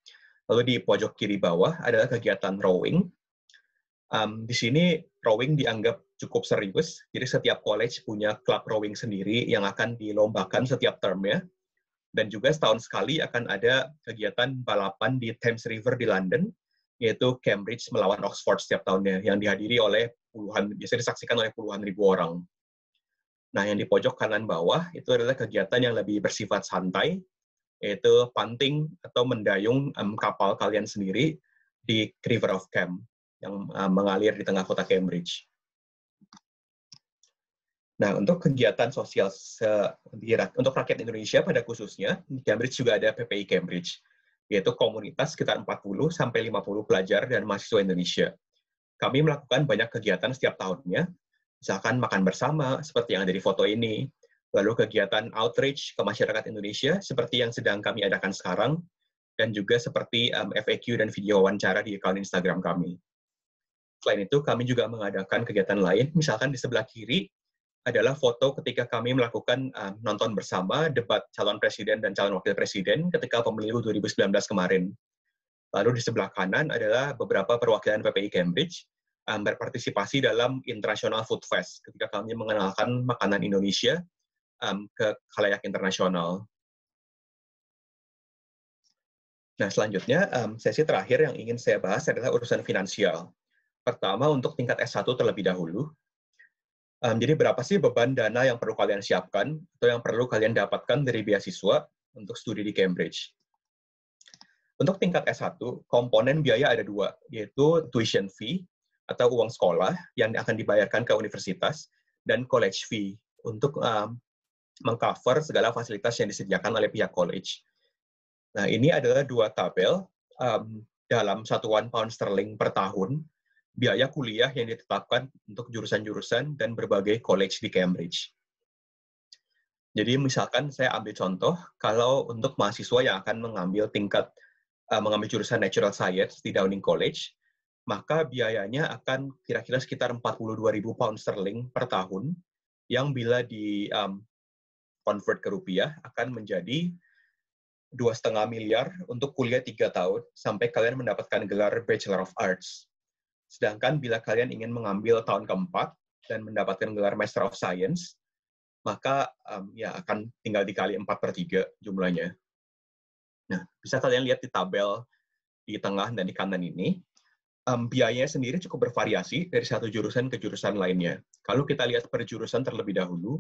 lalu di pojok kiri bawah adalah kegiatan rowing Um, di sini rowing dianggap cukup serius, jadi setiap college punya klub rowing sendiri yang akan dilombakan setiap termnya, dan juga setahun sekali akan ada kegiatan balapan di Thames River di London, yaitu Cambridge melawan Oxford setiap tahunnya, yang dihadiri oleh puluhan, biasanya disaksikan oleh puluhan ribu orang. Nah, yang di pojok kanan bawah itu adalah kegiatan yang lebih bersifat santai, yaitu panting atau mendayung kapal kalian sendiri di River of Cam yang eh, mengalir di tengah kota Cambridge. Nah, untuk kegiatan sosial se untuk rakyat Indonesia pada khususnya, di Cambridge juga ada PPI Cambridge, yaitu komunitas sekitar 40 sampai 50 pelajar dan mahasiswa Indonesia. Kami melakukan banyak kegiatan setiap tahunnya, misalkan makan bersama seperti yang ada di foto ini, lalu kegiatan outreach ke masyarakat Indonesia seperti yang sedang kami adakan sekarang dan juga seperti um, FAQ dan video wawancara di akun Instagram kami selain itu, kami juga mengadakan kegiatan lain. Misalkan di sebelah kiri adalah foto ketika kami melakukan uh, nonton bersama debat calon presiden dan calon wakil presiden ketika pemilu 2019 kemarin. Lalu di sebelah kanan adalah beberapa perwakilan PPI Cambridge um, berpartisipasi dalam International Food Fest ketika kami mengenalkan makanan Indonesia um, ke khalayak internasional. Nah, selanjutnya sesi terakhir yang ingin saya bahas adalah urusan finansial. Pertama, untuk tingkat S1 terlebih dahulu. Um, jadi, berapa sih beban dana yang perlu kalian siapkan atau yang perlu kalian dapatkan dari beasiswa untuk studi di Cambridge? Untuk tingkat S1, komponen biaya ada dua, yaitu tuition fee atau uang sekolah yang akan dibayarkan ke universitas dan college fee untuk um, mengcover segala fasilitas yang disediakan oleh pihak college. Nah, ini adalah dua tabel um, dalam satuan pound sterling per tahun biaya kuliah yang ditetapkan untuk jurusan-jurusan dan berbagai college di Cambridge. Jadi misalkan saya ambil contoh, kalau untuk mahasiswa yang akan mengambil tingkat uh, mengambil jurusan Natural Science di Downing College, maka biayanya akan kira-kira sekitar ribu pound sterling per tahun yang bila di um, convert ke rupiah akan menjadi dua setengah miliar untuk kuliah tiga tahun sampai kalian mendapatkan gelar Bachelor of Arts. Sedangkan bila kalian ingin mengambil tahun keempat dan mendapatkan gelar Master of Science, maka um, ya akan tinggal dikali 4 per 3 jumlahnya. Nah, bisa kalian lihat di tabel di tengah dan di kanan ini, um, biayanya sendiri cukup bervariasi dari satu jurusan ke jurusan lainnya. Kalau kita lihat per jurusan terlebih dahulu,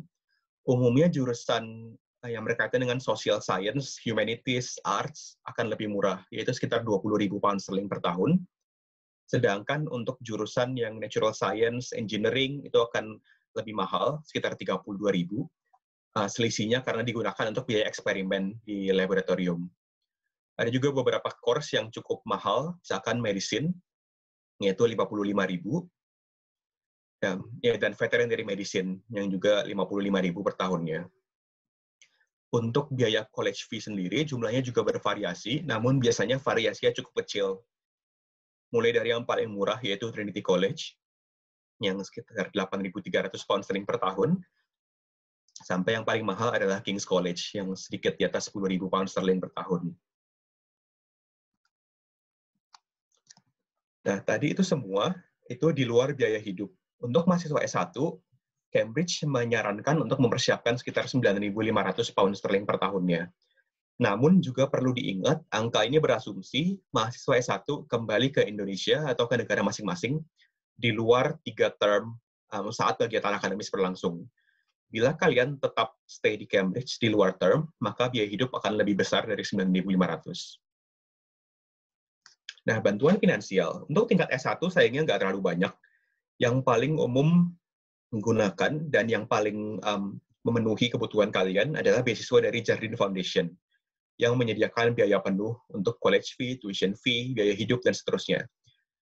umumnya jurusan eh, yang berkaitan dengan social science, humanities, arts akan lebih murah, yaitu sekitar 20.000 pound sterling per tahun. Sedangkan untuk jurusan yang natural science, engineering itu akan lebih mahal, sekitar 32.000. Uh, ah, selisihnya karena digunakan untuk biaya eksperimen di laboratorium. Ada juga beberapa course yang cukup mahal, misalkan medicine, yaitu 55.000. Ya, ya, dan veterinary medicine yang juga 55.000 per tahunnya. Untuk biaya college fee sendiri, jumlahnya juga bervariasi, namun biasanya variasinya cukup kecil, mulai dari yang paling murah yaitu Trinity College yang sekitar 8.300 pound sterling per tahun sampai yang paling mahal adalah King's College yang sedikit di atas 10.000 pound sterling per tahun. Nah, tadi itu semua itu di luar biaya hidup. Untuk mahasiswa S1, Cambridge menyarankan untuk mempersiapkan sekitar 9.500 pound sterling per tahunnya. Namun juga perlu diingat, angka ini berasumsi mahasiswa S1 kembali ke Indonesia atau ke negara masing-masing di luar tiga term um, saat kegiatan akademis berlangsung. Bila kalian tetap stay di Cambridge di luar term, maka biaya hidup akan lebih besar dari 9.500. Nah, bantuan finansial. Untuk tingkat S1 sayangnya nggak terlalu banyak. Yang paling umum menggunakan dan yang paling um, memenuhi kebutuhan kalian adalah beasiswa dari Jardine Foundation yang menyediakan biaya penuh untuk college fee, tuition fee, biaya hidup, dan seterusnya.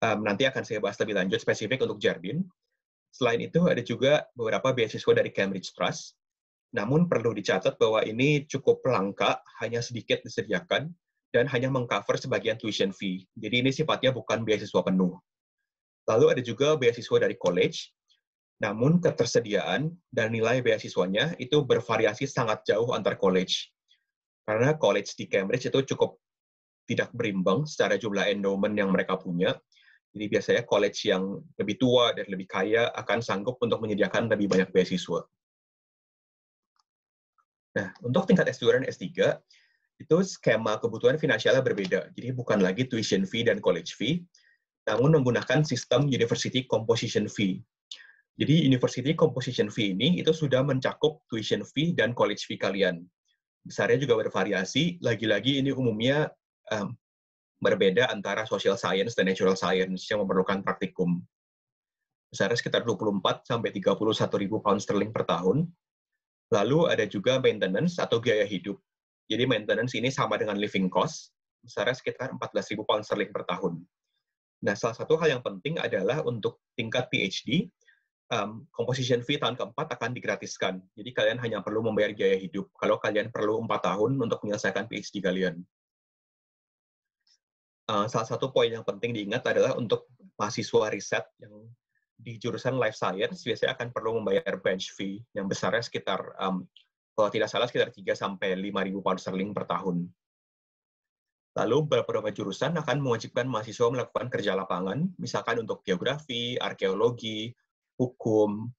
Um, nanti akan saya bahas lebih lanjut spesifik untuk Jardin. Selain itu, ada juga beberapa beasiswa dari Cambridge Trust. Namun perlu dicatat bahwa ini cukup langka, hanya sedikit disediakan, dan hanya mengcover sebagian tuition fee. Jadi ini sifatnya bukan beasiswa penuh. Lalu ada juga beasiswa dari college, namun ketersediaan dan nilai beasiswanya itu bervariasi sangat jauh antar college. Karena college di Cambridge itu cukup tidak berimbang secara jumlah endowment yang mereka punya. Jadi biasanya college yang lebih tua dan lebih kaya akan sanggup untuk menyediakan lebih banyak beasiswa. Nah, untuk tingkat S2 dan S3, itu skema kebutuhan finansialnya berbeda. Jadi bukan lagi tuition fee dan college fee, namun menggunakan sistem university composition fee. Jadi university composition fee ini itu sudah mencakup tuition fee dan college fee kalian besarnya juga bervariasi. Lagi-lagi ini umumnya um, berbeda antara social science dan natural science yang memerlukan praktikum. Besarnya sekitar 24 sampai 31 ribu pound sterling per tahun. Lalu ada juga maintenance atau biaya hidup. Jadi maintenance ini sama dengan living cost, besarnya sekitar 14 ribu pound sterling per tahun. Nah, salah satu hal yang penting adalah untuk tingkat PhD, um, composition fee tahun keempat akan digratiskan. Jadi kalian hanya perlu membayar biaya hidup kalau kalian perlu empat tahun untuk menyelesaikan PhD kalian. Uh, salah satu poin yang penting diingat adalah untuk mahasiswa riset yang di jurusan life science biasanya akan perlu membayar bench fee yang besarnya sekitar um, kalau tidak salah sekitar 3 sampai 5 ribu pound sterling per tahun. Lalu beberapa jurusan akan mewajibkan mahasiswa melakukan kerja lapangan, misalkan untuk geografi, arkeologi, hukum,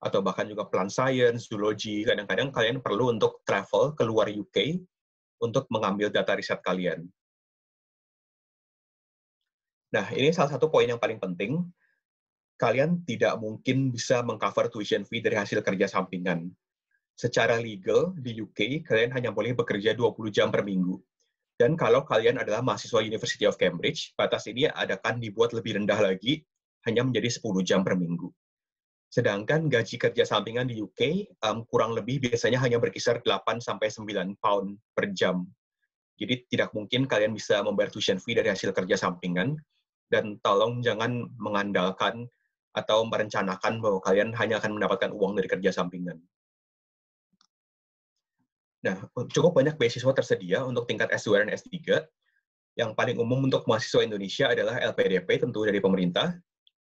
atau bahkan juga Plan science, zoologi, kadang-kadang kalian perlu untuk travel ke luar UK untuk mengambil data riset kalian. Nah, ini salah satu poin yang paling penting. Kalian tidak mungkin bisa mengcover tuition fee dari hasil kerja sampingan. Secara legal, di UK, kalian hanya boleh bekerja 20 jam per minggu. Dan kalau kalian adalah mahasiswa University of Cambridge, batas ini akan dibuat lebih rendah lagi, hanya menjadi 10 jam per minggu. Sedangkan gaji kerja sampingan di UK um, kurang lebih biasanya hanya berkisar 8 9 pound per jam. Jadi tidak mungkin kalian bisa membayar tuition fee dari hasil kerja sampingan dan tolong jangan mengandalkan atau merencanakan bahwa kalian hanya akan mendapatkan uang dari kerja sampingan. Nah, cukup banyak beasiswa tersedia untuk tingkat S2 dan S3. Yang paling umum untuk mahasiswa Indonesia adalah LPDP, tentu dari pemerintah,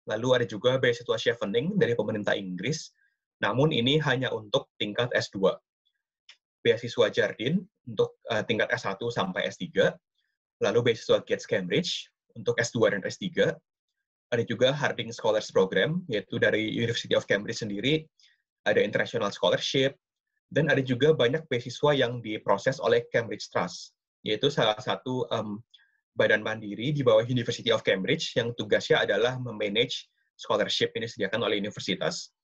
Lalu ada juga beasiswa Chevening dari pemerintah Inggris, namun ini hanya untuk tingkat S2. Beasiswa Jardine untuk uh, tingkat S1 sampai S3, lalu beasiswa Gates Cambridge untuk S2 dan S3. Ada juga Harding Scholars Program, yaitu dari University of Cambridge sendiri, ada International Scholarship, dan ada juga banyak beasiswa yang diproses oleh Cambridge Trust, yaitu salah satu um, badan mandiri di bawah University of Cambridge yang tugasnya adalah memanage scholarship yang disediakan oleh universitas.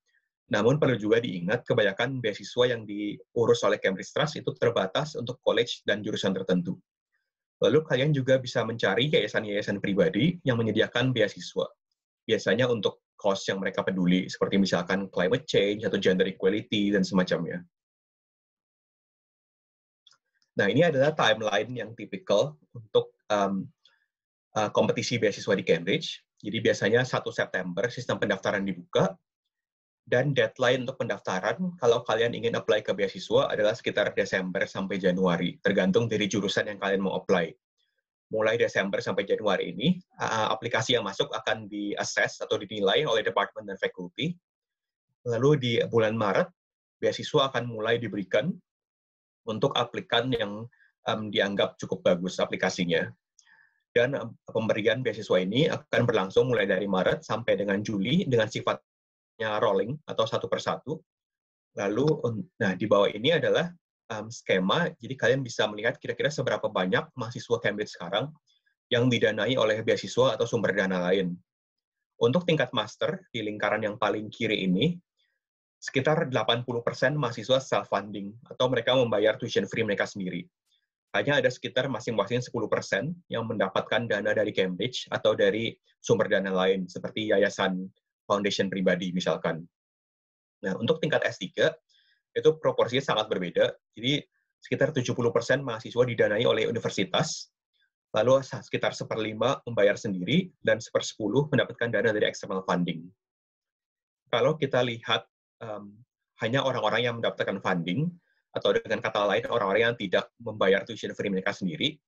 Namun perlu juga diingat kebanyakan beasiswa yang diurus oleh Cambridge Trust itu terbatas untuk college dan jurusan tertentu. Lalu kalian juga bisa mencari yayasan-yayasan pribadi yang menyediakan beasiswa. Biasanya untuk cost yang mereka peduli, seperti misalkan climate change atau gender equality dan semacamnya. Nah, ini adalah timeline yang tipikal untuk um, uh, kompetisi beasiswa di Cambridge. Jadi biasanya 1 September sistem pendaftaran dibuka dan deadline untuk pendaftaran kalau kalian ingin apply ke beasiswa adalah sekitar Desember sampai Januari, tergantung dari jurusan yang kalian mau apply. Mulai Desember sampai Januari ini, eh, aplikasi yang masuk akan di-assess atau dinilai oleh departemen dan faculty. Lalu di bulan Maret, beasiswa akan mulai diberikan untuk aplikan yang um, dianggap cukup bagus aplikasinya. Dan um, pemberian beasiswa ini akan berlangsung mulai dari Maret sampai dengan Juli dengan sifatnya rolling atau satu persatu. Lalu, nah di bawah ini adalah um, skema, jadi kalian bisa melihat kira-kira seberapa banyak mahasiswa Cambridge sekarang yang didanai oleh beasiswa atau sumber dana lain. Untuk tingkat master di lingkaran yang paling kiri ini, sekitar 80% mahasiswa self-funding atau mereka membayar tuition free mereka sendiri hanya ada sekitar masing-masing 10% yang mendapatkan dana dari Cambridge atau dari sumber dana lain, seperti yayasan foundation pribadi misalkan. Nah, untuk tingkat S3, itu proporsinya sangat berbeda. Jadi, sekitar 70% mahasiswa didanai oleh universitas, lalu sekitar seperlima membayar sendiri, dan sepersepuluh mendapatkan dana dari external funding. Kalau kita lihat um, hanya orang-orang yang mendapatkan funding, atau dengan kata lain orang-orang yang tidak membayar tuition fee mereka sendiri,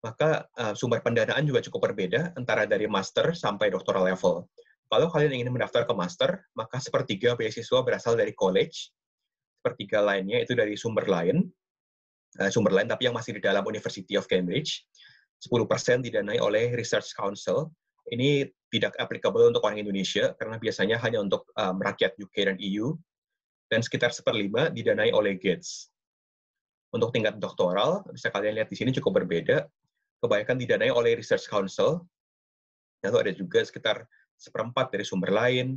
maka uh, sumber pendanaan juga cukup berbeda antara dari master sampai doktoral level. Kalau kalian ingin mendaftar ke master, maka sepertiga beasiswa berasal dari college, sepertiga lainnya itu dari sumber lain, uh, sumber lain tapi yang masih di dalam University of Cambridge, 10% didanai oleh Research Council. Ini tidak applicable untuk orang Indonesia karena biasanya hanya untuk um, rakyat UK dan EU dan sekitar seperlima didanai oleh Gates. Untuk tingkat doktoral, bisa kalian lihat di sini cukup berbeda. Kebanyakan didanai oleh Research Council, lalu ada juga sekitar seperempat dari sumber lain,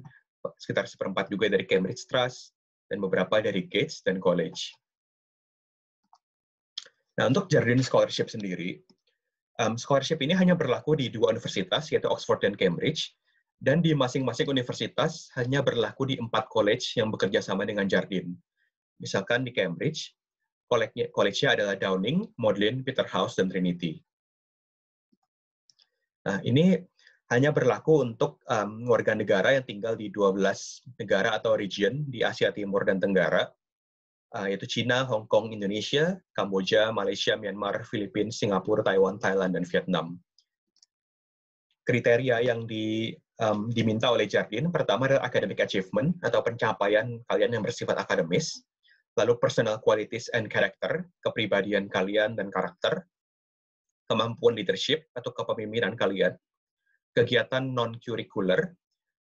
sekitar seperempat juga dari Cambridge Trust, dan beberapa dari Gates dan College. Nah, untuk Jardine Scholarship sendiri, um, scholarship ini hanya berlaku di dua universitas, yaitu Oxford dan Cambridge, dan di masing-masing universitas hanya berlaku di empat college yang bekerja sama dengan Jardin. Misalkan di Cambridge, college-nya adalah Downing, Modlin, Peterhouse, dan Trinity. Nah, ini hanya berlaku untuk um, warga negara yang tinggal di 12 negara atau region di Asia Timur dan Tenggara, uh, yaitu China, Hong Kong, Indonesia, Kamboja, Malaysia, Myanmar, Filipina, Singapura, Taiwan, Thailand, dan Vietnam. Kriteria yang di um, diminta oleh Jardin. Pertama adalah academic achievement atau pencapaian kalian yang bersifat akademis, lalu personal qualities and character, kepribadian kalian dan karakter, kemampuan leadership atau kepemimpinan kalian, kegiatan non-curricular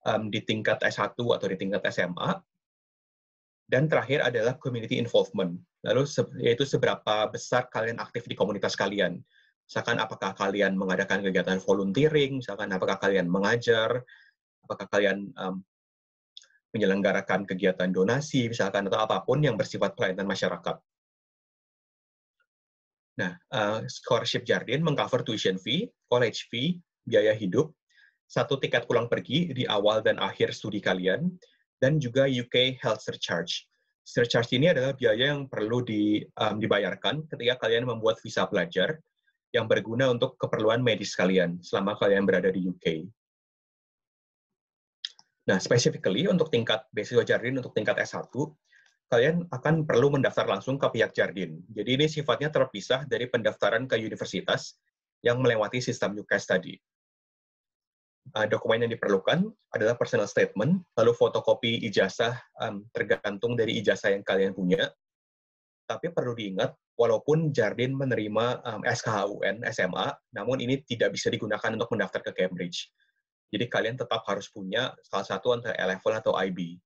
um, di tingkat S1 atau di tingkat SMA, dan terakhir adalah community involvement, lalu yaitu seberapa besar kalian aktif di komunitas kalian misalkan apakah kalian mengadakan kegiatan volunteering, misalkan apakah kalian mengajar, apakah kalian um, menyelenggarakan kegiatan donasi, misalkan atau apapun yang bersifat pelayanan masyarakat. Nah, uh, scholarship Jardin mengcover tuition fee, college fee, biaya hidup, satu tiket pulang pergi di awal dan akhir studi kalian, dan juga UK health surcharge. Surcharge ini adalah biaya yang perlu di, um, dibayarkan ketika kalian membuat visa pelajar, yang berguna untuk keperluan medis kalian selama kalian berada di UK. Nah, specifically untuk tingkat beasiswa Jardin untuk tingkat S1, kalian akan perlu mendaftar langsung ke pihak Jardin. Jadi ini sifatnya terpisah dari pendaftaran ke universitas yang melewati sistem UKAS tadi. Uh, dokumen yang diperlukan adalah personal statement, lalu fotokopi ijazah um, tergantung dari ijazah yang kalian punya, tapi perlu diingat walaupun Jardin menerima um, SKHUN SMA, namun ini tidak bisa digunakan untuk mendaftar ke Cambridge. Jadi kalian tetap harus punya salah satu antara A-Level atau IB.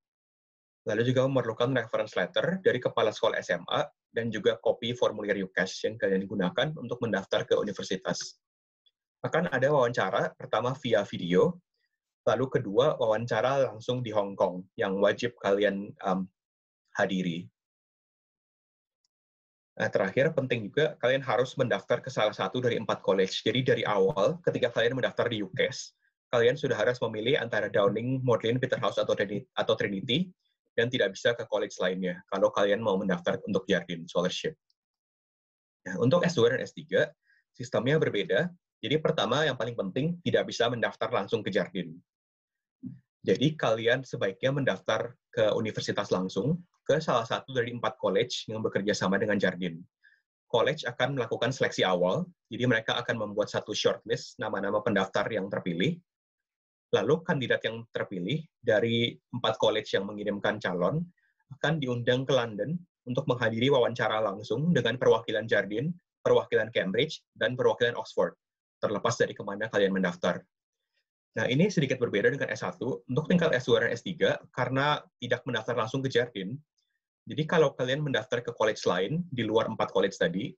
Lalu juga memerlukan reference letter dari kepala sekolah SMA dan juga kopi formulir UCAS yang kalian gunakan untuk mendaftar ke universitas. Akan ada wawancara, pertama via video, lalu kedua wawancara langsung di Hong Kong yang wajib kalian um, hadiri. Nah, terakhir penting juga kalian harus mendaftar ke salah satu dari empat college. Jadi dari awal ketika kalian mendaftar di UKES, kalian sudah harus memilih antara Downing, Magdalene, Peterhouse atau Trinity, atau Trinity dan tidak bisa ke college lainnya kalau kalian mau mendaftar untuk Jardine Scholarship. Nah, untuk S2 dan S3, sistemnya berbeda. Jadi pertama yang paling penting tidak bisa mendaftar langsung ke Jardine. Jadi kalian sebaiknya mendaftar ke universitas langsung ke salah satu dari empat college yang bekerja sama dengan Jardin. College akan melakukan seleksi awal, jadi mereka akan membuat satu shortlist nama-nama pendaftar yang terpilih. Lalu kandidat yang terpilih dari empat college yang mengirimkan calon akan diundang ke London untuk menghadiri wawancara langsung dengan perwakilan Jardin, perwakilan Cambridge, dan perwakilan Oxford, terlepas dari kemana kalian mendaftar. Nah, ini sedikit berbeda dengan S1. Untuk tingkat S2 dan S3, karena tidak mendaftar langsung ke Jardin, jadi kalau kalian mendaftar ke college lain di luar empat college tadi,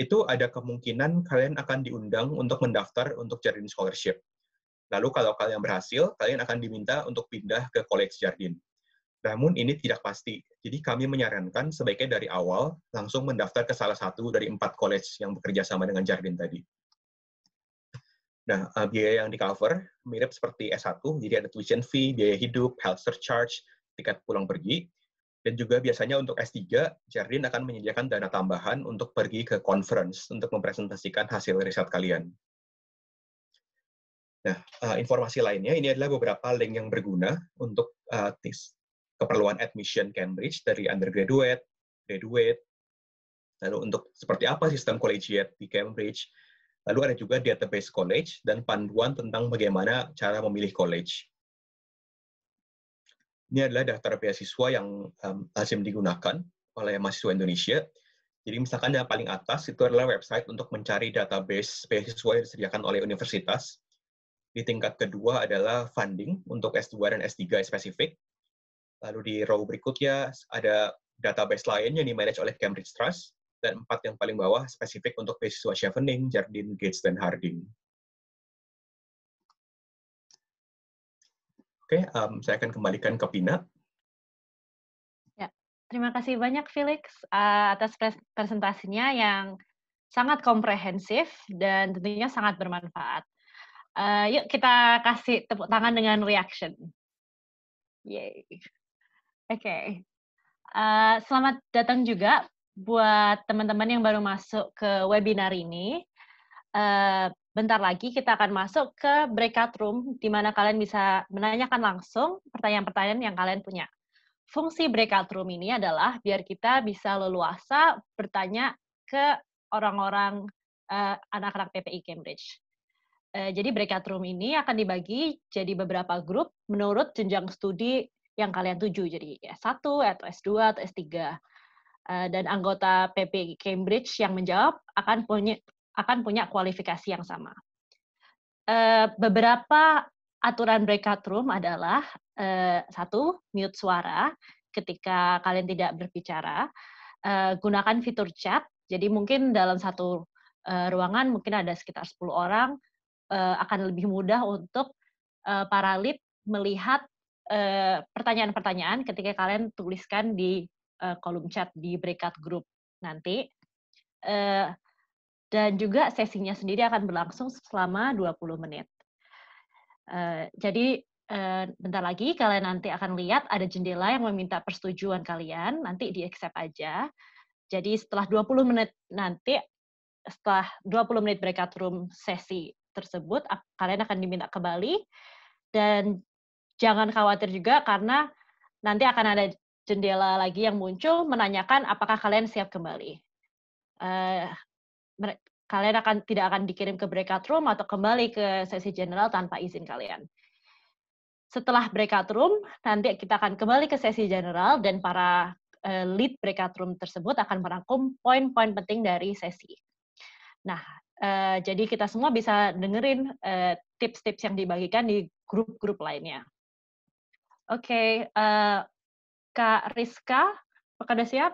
itu ada kemungkinan kalian akan diundang untuk mendaftar untuk Jardin Scholarship. Lalu kalau kalian berhasil, kalian akan diminta untuk pindah ke College Jardin. Namun ini tidak pasti. Jadi kami menyarankan sebaiknya dari awal langsung mendaftar ke salah satu dari empat college yang bekerja sama dengan Jardin tadi. Nah, eh, biaya yang di cover mirip seperti S1, jadi ada tuition fee, biaya hidup, health surcharge, tiket pulang pergi, dan juga biasanya untuk S3, Jardin akan menyediakan dana tambahan untuk pergi ke conference untuk mempresentasikan hasil riset kalian. Nah, eh, informasi lainnya, ini adalah beberapa link yang berguna untuk uh, keperluan admission Cambridge dari undergraduate, graduate, lalu untuk seperti apa sistem collegiate di Cambridge, lalu ada juga database college dan panduan tentang bagaimana cara memilih college. Ini adalah daftar beasiswa yang um, lazim digunakan oleh mahasiswa Indonesia. Jadi misalkan yang paling atas itu adalah website untuk mencari database beasiswa yang disediakan oleh universitas. Di tingkat kedua adalah funding untuk S2 dan S3 spesifik. Lalu di row berikutnya ada database lain yang dimanage oleh Cambridge Trust. Dan empat yang paling bawah spesifik untuk beasiswa Chevening, Jardine, Gates, dan Harding. Oke, okay, um, saya akan kembalikan ke Pina. Ya, terima kasih banyak Felix uh, atas presentasinya yang sangat komprehensif dan tentunya sangat bermanfaat. Uh, yuk kita kasih tepuk tangan dengan reaction. Yay. Oke. Okay. Uh, eh, selamat datang juga buat teman-teman yang baru masuk ke webinar ini. Uh, bentar lagi kita akan masuk ke breakout room di mana kalian bisa menanyakan langsung pertanyaan-pertanyaan yang kalian punya. Fungsi breakout room ini adalah biar kita bisa leluasa bertanya ke orang-orang uh, anak-anak PPI Cambridge. Eh, jadi breakout room ini akan dibagi jadi beberapa grup menurut jenjang studi yang kalian tuju. Jadi S1 atau S2 atau S3 eh, dan anggota PPI Cambridge yang menjawab akan punya akan punya kualifikasi yang sama. Eh, beberapa aturan breakout room adalah eh, satu mute suara ketika kalian tidak berbicara, eh, gunakan fitur chat. Jadi mungkin dalam satu ruangan mungkin ada sekitar 10 orang akan lebih mudah untuk para lead melihat pertanyaan-pertanyaan ketika kalian tuliskan di kolom chat di breakout group nanti. Dan juga sesinya sendiri akan berlangsung selama 20 menit. Eh, jadi eh, bentar lagi kalian nanti akan lihat ada jendela yang meminta persetujuan kalian, nanti di accept aja. Jadi setelah 20 menit nanti setelah 20 menit breakout room sesi tersebut kalian akan diminta kembali dan jangan khawatir juga karena nanti akan ada jendela lagi yang muncul menanyakan apakah kalian siap kembali. Uh, kalian akan tidak akan dikirim ke breakout room atau kembali ke sesi general tanpa izin kalian. Setelah breakout room, nanti kita akan kembali ke sesi general dan para eh, lead breakout room tersebut akan merangkum poin-poin penting dari sesi. Nah, eh, jadi kita semua bisa dengerin eh, tips-tips yang dibagikan di grup-grup lainnya. Oke, okay, Kak Rizka, apakah sudah siap?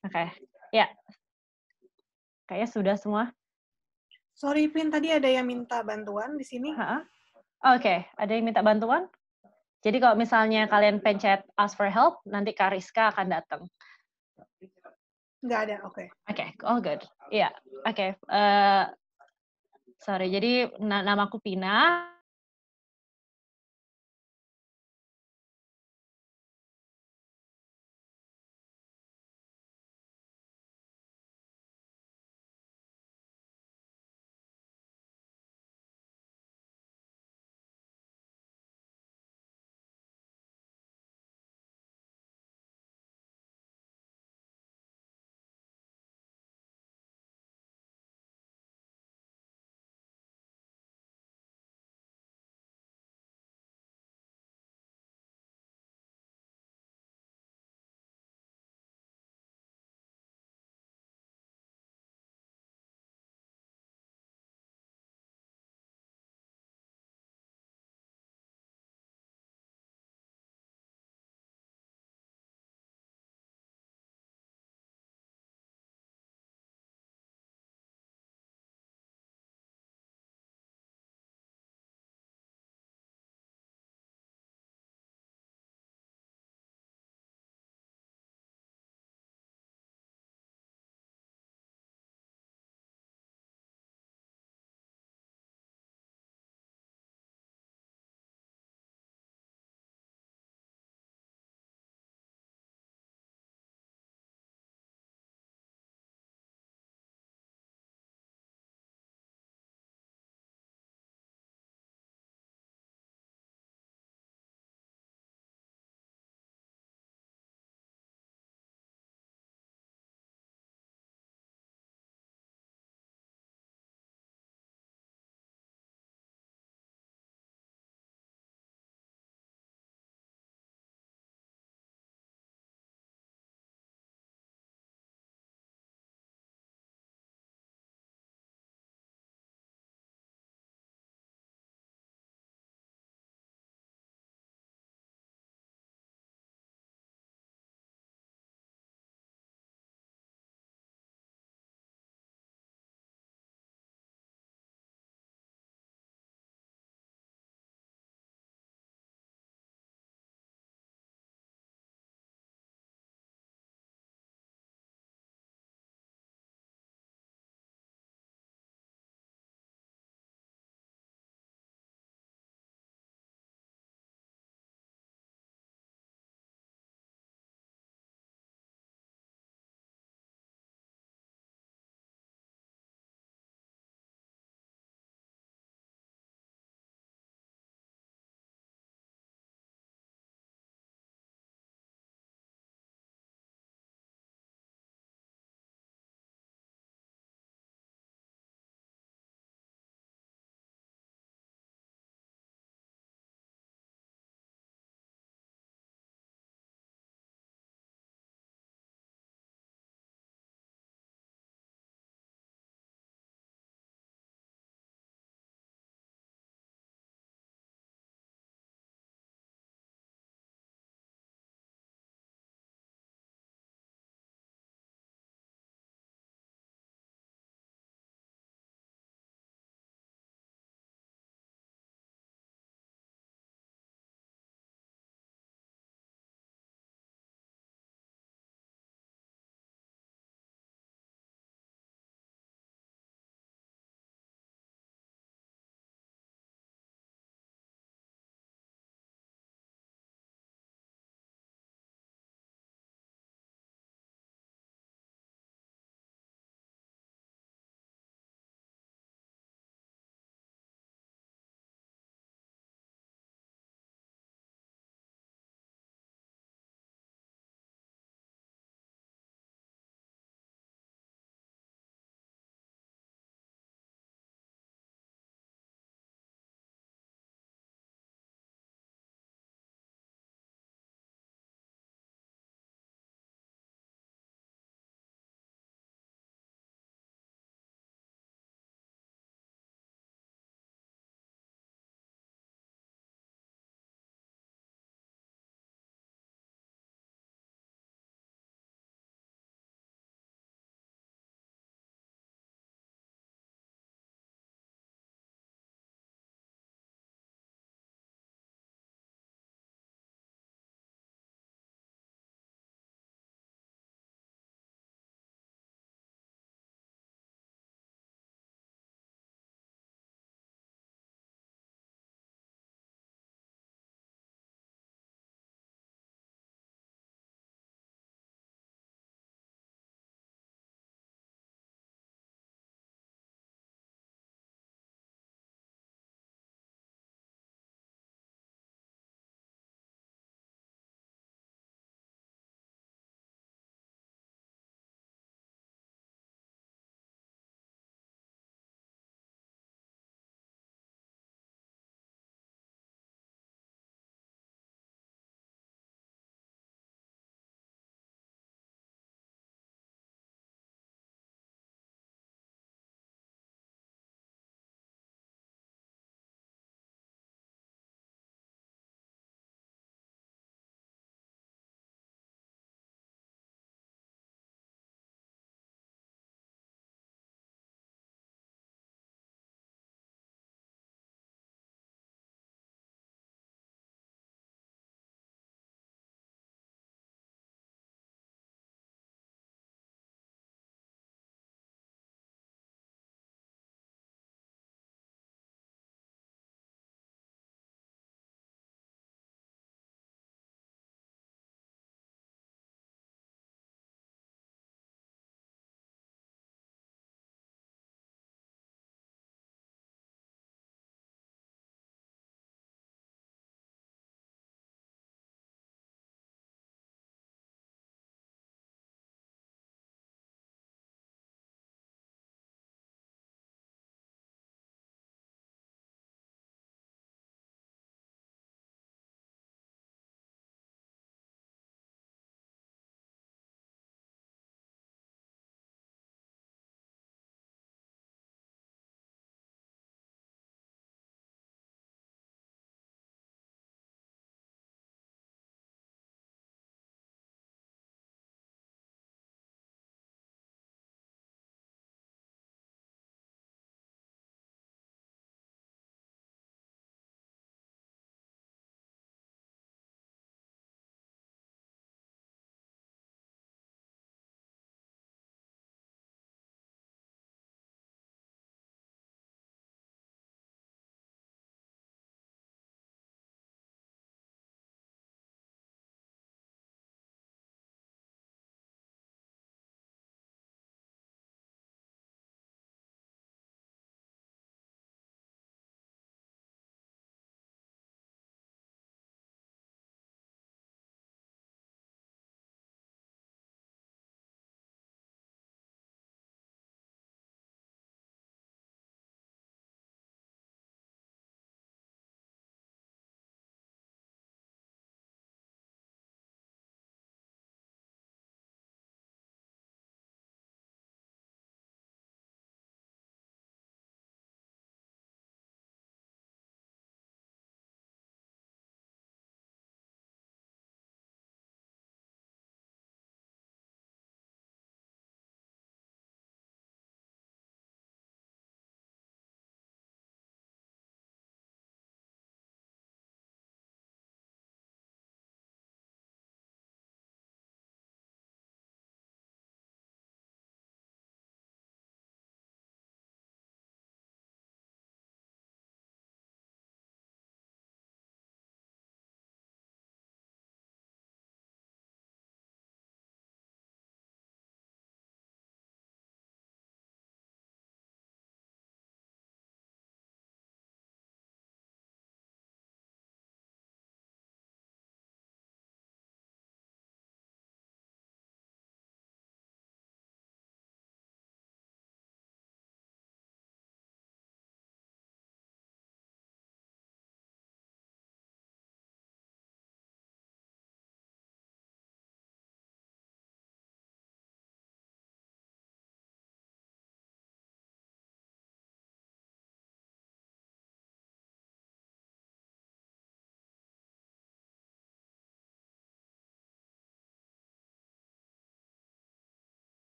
Oke, okay. ya. Kayaknya sudah semua. Sorry, Pin, tadi ada yang minta bantuan di sini. Oke, okay. ada yang minta bantuan? Jadi kalau misalnya kalian pencet ask for help, nanti Kak Rizka akan datang. Nggak ada, oke. Okay. Oke, okay. all good. Iya, yeah. oke. Okay. Uh, eh, sorry, jadi na namaku Pina.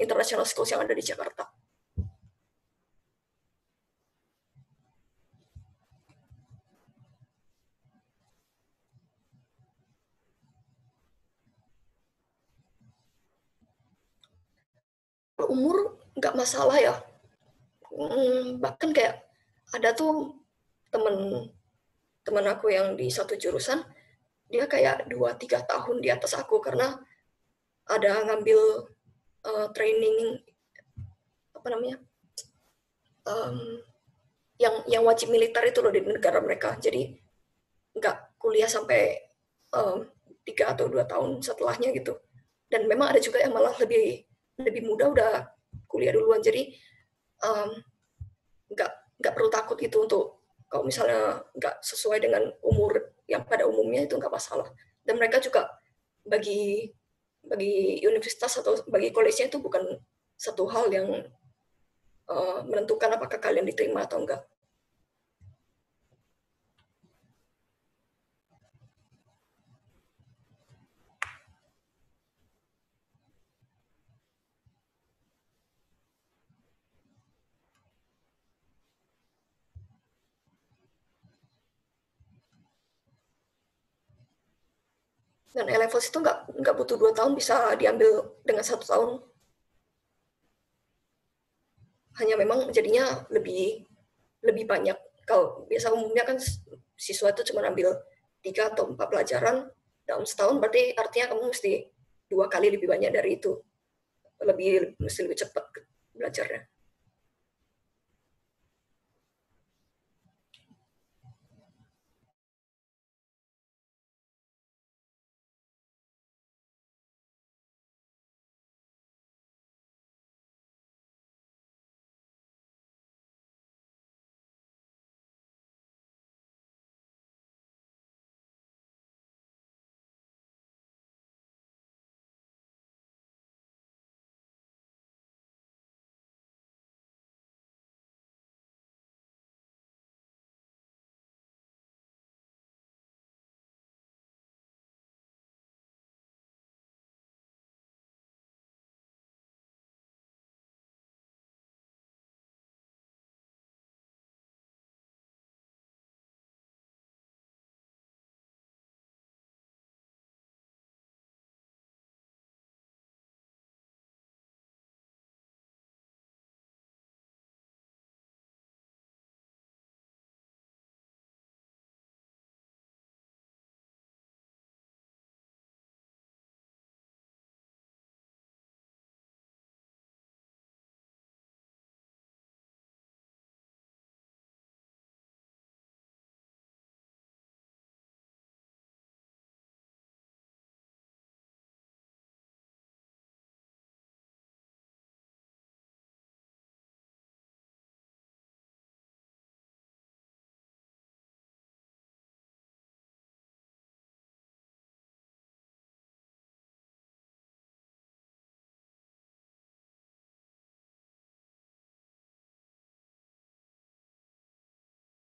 international schools yang ada di Jakarta. umur nggak masalah ya hmm, bahkan kayak ada tuh temen teman aku yang di satu jurusan dia kayak dua tiga tahun di atas aku karena ada ngambil uh, training apa namanya um, yang yang wajib militer itu loh di negara mereka jadi nggak kuliah sampai tiga atau dua tahun setelahnya gitu dan memang ada juga yang malah lebih lebih muda udah kuliah duluan jadi nggak um, nggak perlu takut itu untuk kalau misalnya nggak sesuai dengan umur yang pada umumnya itu nggak masalah dan mereka juga bagi bagi universitas atau bagi kolesnya itu bukan satu hal yang uh, menentukan apakah kalian diterima atau enggak. Dan level itu nggak nggak butuh dua tahun bisa diambil dengan satu tahun. Hanya memang jadinya lebih lebih banyak. Kalau biasa umumnya kan siswa itu cuma ambil tiga atau empat pelajaran dalam setahun, berarti artinya kamu mesti dua kali lebih banyak dari itu. Lebih mesti lebih cepat belajarnya.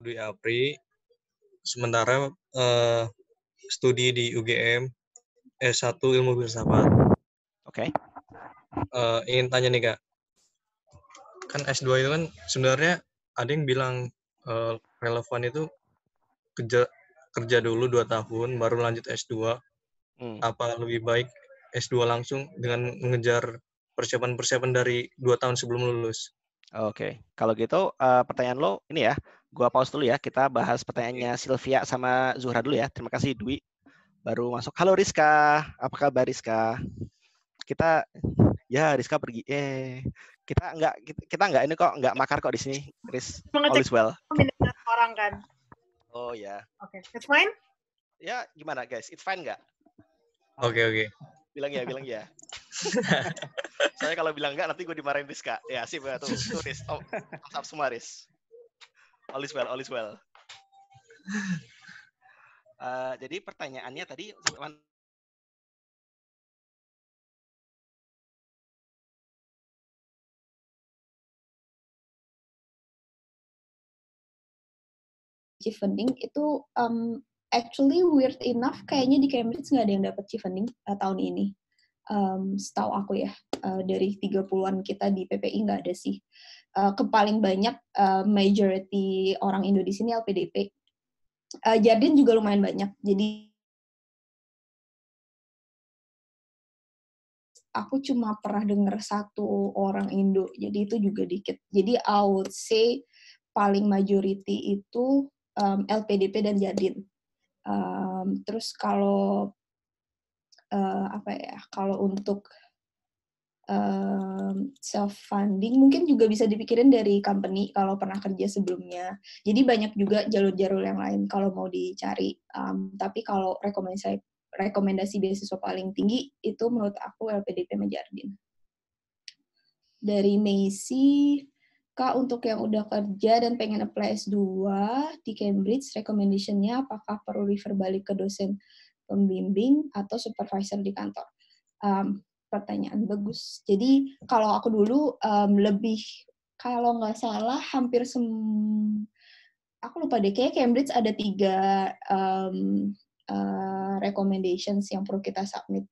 Dwi Apri. Sementara uh, studi di UGM eh, S1 Ilmu Filsafat. Oke. Okay. Uh, eh, ingin tanya nih Kak. Kan S2 itu kan sebenarnya ada yang bilang uh, relevan itu kerja kerja dulu dua tahun baru lanjut S2. Hmm. Apa lebih baik S2 langsung dengan mengejar persiapan-persiapan dari dua tahun sebelum lulus. Oke, okay. kalau gitu uh, pertanyaan lo ini ya, Gua pause dulu ya. Kita bahas pertanyaannya Sylvia sama Zuhra dulu ya. Terima kasih Dwi baru masuk. Halo Rizka, apa kabar Rizka? Kita ya Rizka pergi. Eh, kita enggak kita enggak ini kok enggak makar kok di sini, Riz. Mengecek All is well. orang kan. Oh ya. Oke, okay. it's fine. Ya gimana guys, it's fine enggak? Oke okay, oke. Okay. Bilang ya, bilang ya. Saya kalau bilang enggak nanti gue dimarahin Rizka. Ya sip ya, tuh, tuh Riz. Oh, semua Riz all is well, all is well. Uh, jadi pertanyaannya tadi Chief funding itu um, actually weird enough kayaknya di Cambridge nggak ada yang dapat Chief funding uh, tahun ini. Um, setahu aku ya uh, dari 30-an kita di PPI nggak ada sih uh, ke paling banyak uh, majority orang Indo di sini LPDP. Uh, eh, Jardin juga lumayan banyak. Jadi aku cuma pernah dengar satu orang Indo, jadi itu juga dikit. Jadi I would say paling majority itu um, LPDP dan Jardin. Um, terus kalau uh, apa ya, kalau untuk self funding mungkin juga bisa dipikirin dari company kalau pernah kerja sebelumnya jadi banyak juga jalur-jalur yang lain kalau mau dicari um, tapi kalau rekomendasi rekomendasi beasiswa paling tinggi itu menurut aku LPDP Majardin dari Macy Kak, untuk yang udah kerja dan pengen apply S2 di Cambridge, recommendation-nya apakah perlu refer balik ke dosen pembimbing atau supervisor di kantor? Um, pertanyaan bagus. Jadi kalau aku dulu um, lebih kalau nggak salah hampir sem aku lupa deh kayak Cambridge ada tiga um, uh, recommendations yang perlu kita submit.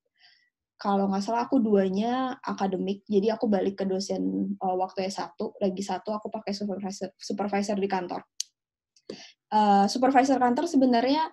Kalau nggak salah aku duanya akademik, jadi aku balik ke dosen uh, waktu S1, lagi satu aku pakai supervisor supervisor di kantor. Uh, supervisor kantor sebenarnya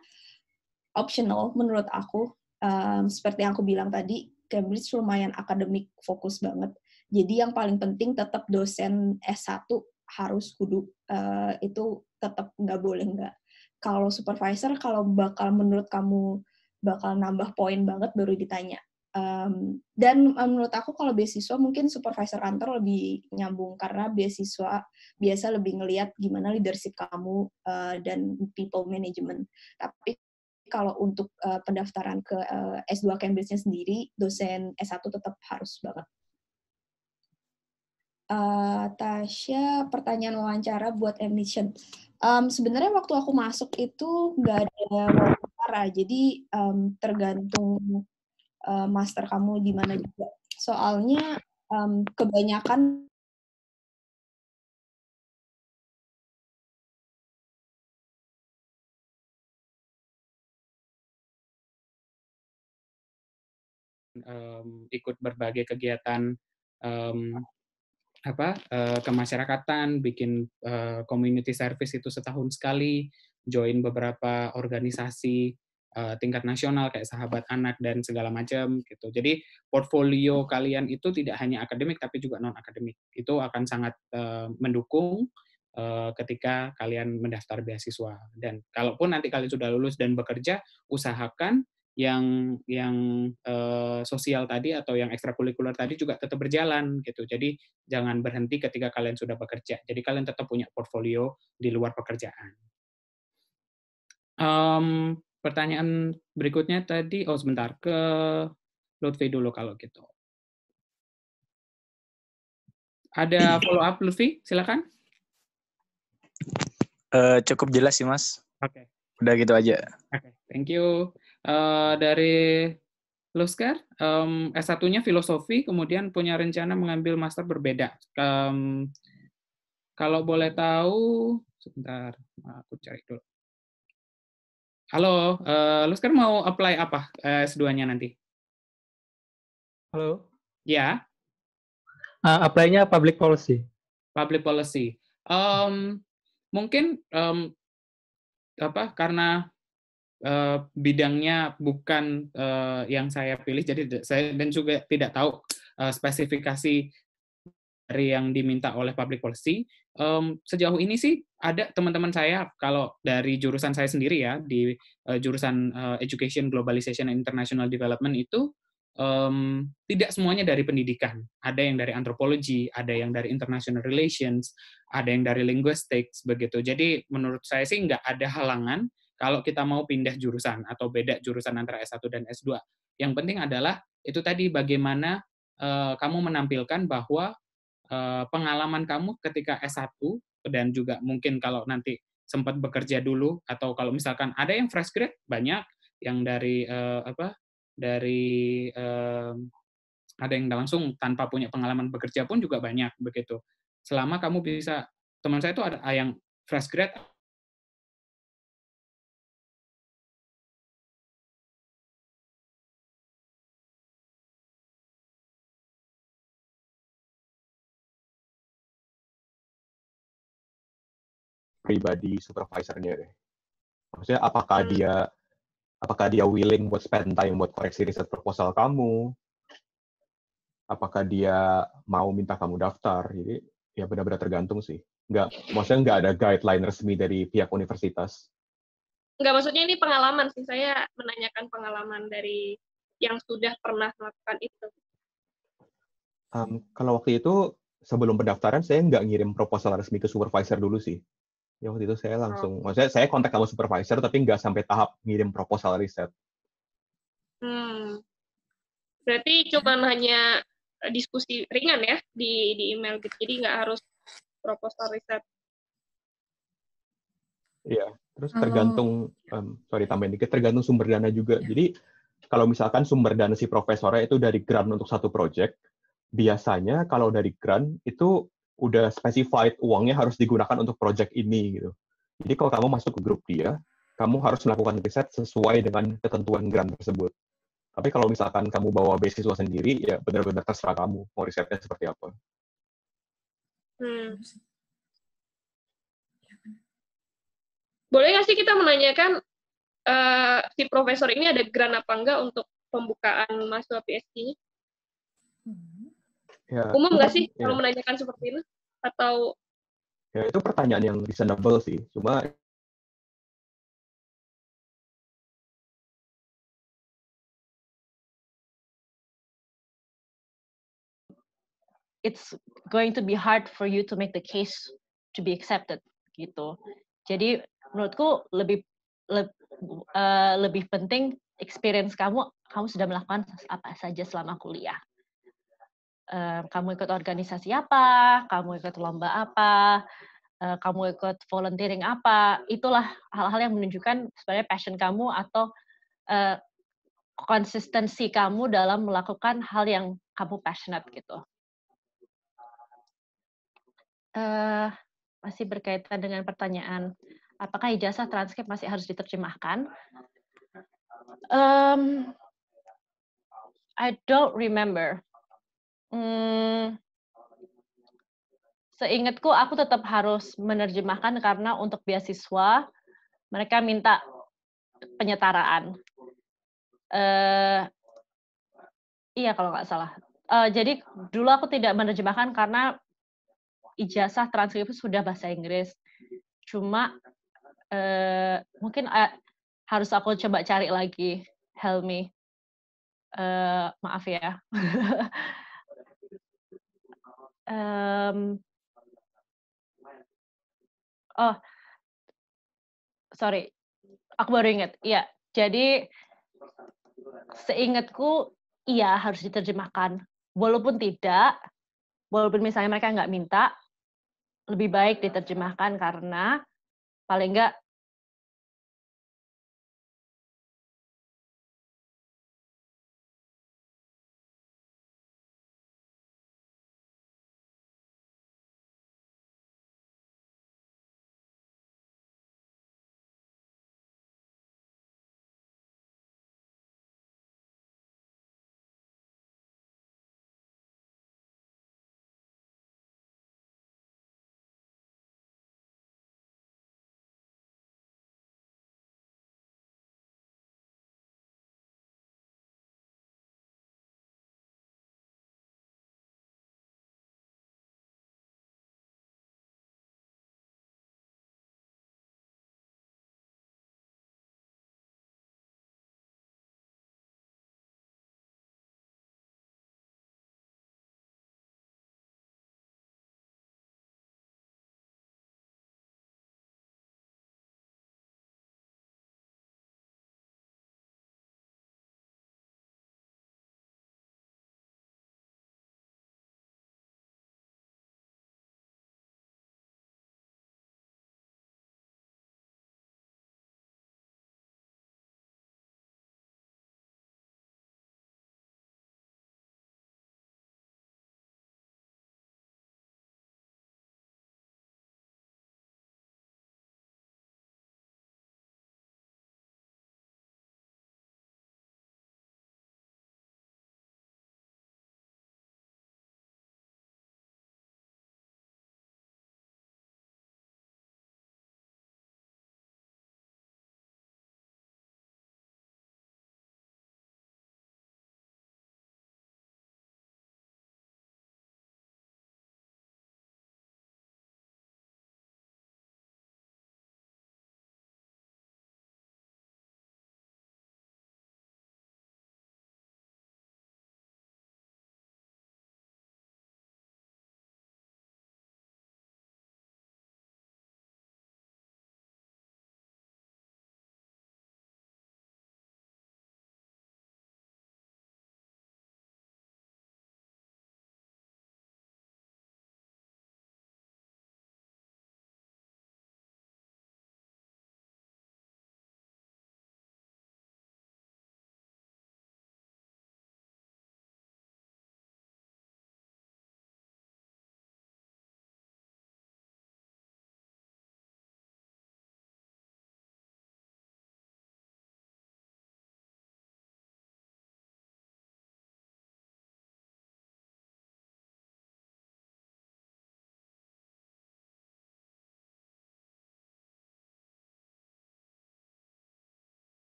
optional menurut aku, um, seperti yang aku bilang tadi Cambridge lumayan akademik fokus banget. Jadi yang paling penting tetap dosen S1 harus kudu uh, itu tetap nggak boleh nggak. Kalau supervisor kalau bakal menurut kamu bakal nambah poin banget baru ditanya. Um, dan menurut aku kalau beasiswa mungkin supervisor kantor lebih nyambung karena beasiswa biasa lebih ngelihat gimana leadership kamu uh, dan people management. Tapi kalau untuk uh, pendaftaran ke uh, eh, S2 Cambridge-nya sendiri, dosen S1 tetap harus banget. Uh, Tasya, pertanyaan wawancara buat admission. Um, sebenarnya waktu aku masuk itu nggak ada wawancara, jadi um, tergantung uh, master kamu di mana juga. Soalnya um, kebanyakan um, ikut berbagai kegiatan um, apa uh, kemasyarakatan, bikin uh, community service itu setahun sekali, join beberapa organisasi uh, tingkat nasional kayak Sahabat Anak dan segala macam gitu. Jadi portfolio hmm. kalian itu tidak hanya akademik tapi juga non akademik. Itu akan sangat uh, mendukung ketika kalian mendaftar beasiswa. Dan kalaupun nanti kalian sudah lulus dan bekerja, usahakan yang yang uh, sosial tadi atau yang ekstrakurikuler tadi juga tetap berjalan gitu. Jadi jangan berhenti ketika kalian sudah bekerja. Jadi kalian tetap punya portfolio di luar pekerjaan. Um, pertanyaan berikutnya tadi, oh sebentar ke Lutfi dulu kalau gitu. Ada follow up Lutfi, silakan. Uh, cukup jelas sih mas. Oke. Okay. Udah gitu aja. Oke, okay. thank you. Eh, dari Lusker, um, S1-nya filosofi, kemudian punya rencana mengambil master berbeda. Um, kalau boleh tahu, sebentar, aku cari dulu. Halo, uh, eh, Lusker mau apply apa uh, eh, S2-nya nanti? Halo. Ya. Uh, apply-nya public policy. Public policy. Um, mungkin um, apa karena Eh, bidangnya bukan uh, yang saya pilih jadi saya dan juga tidak tahu uh, spesifikasi dari yang diminta oleh public policy um, sejauh ini sih ada teman-teman saya kalau dari jurusan saya sendiri ya di uh, jurusan uh, education globalization and international development itu um, tidak semuanya dari pendidikan. Ada yang dari antropologi, ada yang dari international relations, ada yang dari linguistics begitu. Jadi menurut saya sih nggak ada halangan kalau kita mau pindah jurusan atau beda jurusan antara S1 dan S2. Yang penting adalah itu tadi bagaimana uh, kamu menampilkan bahwa uh, pengalaman kamu ketika S1 dan juga mungkin kalau nanti sempat bekerja dulu atau kalau misalkan ada yang fresh grad banyak yang dari uh, apa dari ada yang langsung tanpa punya pengalaman bekerja pun juga banyak begitu. Selama kamu bisa teman saya itu ada yang fresh grad pribadi supervisornya deh. Maksudnya apakah hmm. dia apakah dia willing buat spend time buat koreksi riset proposal kamu? Apakah dia mau minta kamu daftar? Jadi ya benar-benar tergantung sih. Nggak, maksudnya nggak ada guideline resmi dari pihak universitas. Nggak, maksudnya ini pengalaman sih. Saya menanyakan pengalaman dari yang sudah pernah melakukan itu. Um, kalau waktu itu sebelum pendaftaran saya nggak ngirim proposal resmi ke supervisor dulu sih ya waktu itu saya langsung, oh. maksudnya saya kontak sama supervisor tapi nggak sampai tahap ngirim proposal riset. Hmm. Berarti cuma hmm. hanya eh, diskusi ringan ya di di email gitu, jadi nggak harus proposal riset. Iya, terus oh. tergantung, um, sorry tambahin dikit, tergantung sumber dana juga. Iya. Jadi kalau misalkan sumber dana si profesornya itu dari grant untuk satu project, biasanya kalau dari grant itu udah specified uangnya harus digunakan untuk project ini gitu. Jadi kalau kamu masuk ke grup dia, kamu harus melakukan riset sesuai dengan ketentuan grant tersebut. Tapi kalau misalkan kamu bawa beasiswa sendiri, ya benar-benar terserah kamu mau risetnya seperti apa. Hmm. Boleh nggak sih kita menanyakan uh, si profesor ini ada grant apa enggak untuk pembukaan mahasiswa PSG-nya? ya, umum nggak sih ya. kalau menanyakan seperti itu atau ya itu pertanyaan yang reasonable sih cuma it's going to be hard for you to make the case to be accepted gitu. Jadi menurutku lebih le, uh, eh, lebih penting experience kamu kamu sudah melakukan apa saja selama kuliah kamu ikut organisasi apa, kamu ikut lomba apa, kamu ikut volunteering apa, itulah hal-hal yang menunjukkan sebenarnya passion kamu atau konsistensi kamu dalam melakukan hal yang kamu passionate gitu. Uh, masih berkaitan dengan pertanyaan, apakah ijazah transkrip masih harus diterjemahkan? Um, I don't remember hmm, seingatku aku tetap harus menerjemahkan karena untuk beasiswa mereka minta penyetaraan. Uh, iya kalau nggak salah. Uh, jadi dulu aku tidak menerjemahkan karena ijazah transkrip sudah bahasa Inggris. Cuma uh, mungkin uh, harus aku coba cari lagi Helmi. Uh, maaf ya. um, Oh. Sorry, aku baru ingat. Iya, jadi seingatku iya harus diterjemahkan. Walaupun tidak, walaupun misalnya mereka nggak minta, lebih baik diterjemahkan karena paling nggak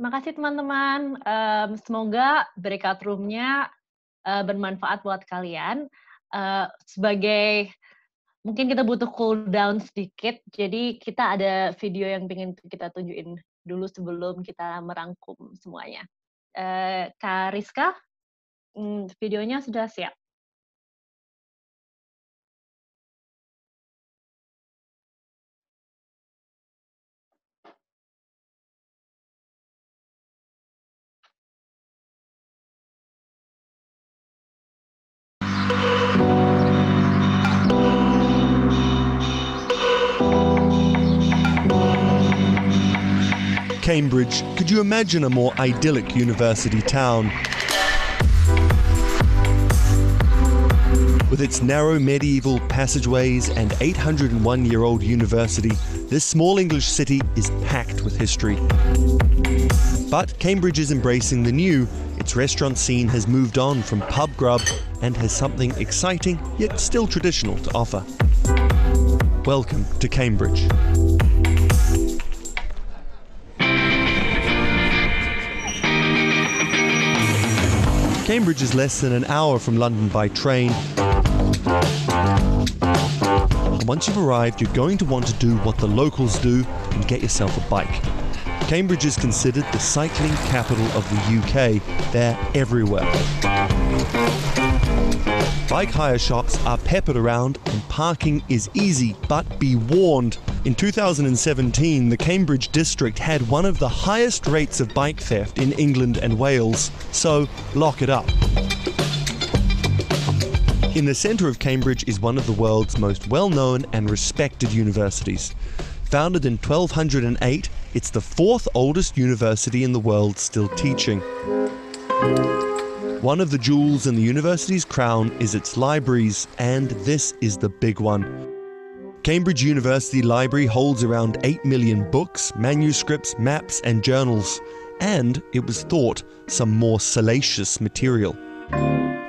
Terima kasih teman-teman. Um, semoga breakout room-nya uh, bermanfaat buat kalian. Uh, sebagai mungkin kita butuh cool down sedikit. Jadi kita ada video yang ingin kita tunjukin dulu sebelum kita merangkum semuanya. Uh, Kak Rizka, hmm, videonya sudah siap. Cambridge, could you imagine a more idyllic university town? With its narrow medieval passageways and 801 year old university, this small English city is packed with history. But Cambridge is embracing the new. Its restaurant scene has moved on from pub grub and has something exciting yet still traditional to offer. Welcome to Cambridge. Cambridge is less than an hour from London by train. And once you've arrived, you're going to want to do what the locals do and get yourself a bike. Cambridge is considered the cycling capital of the UK. They're everywhere. Bike hire shops are peppered around and parking is easy, but be warned in 2017, the Cambridge district had one of the highest rates of bike theft in England and Wales, so lock it up. In the centre of Cambridge is one of the world's most well known and respected universities. Founded in 1208, it's the fourth oldest university in the world still teaching. One of the jewels in the university's crown is its libraries, and this is the big one. Cambridge University Library holds around 8 million books, manuscripts, maps, and journals, and it was thought some more salacious material.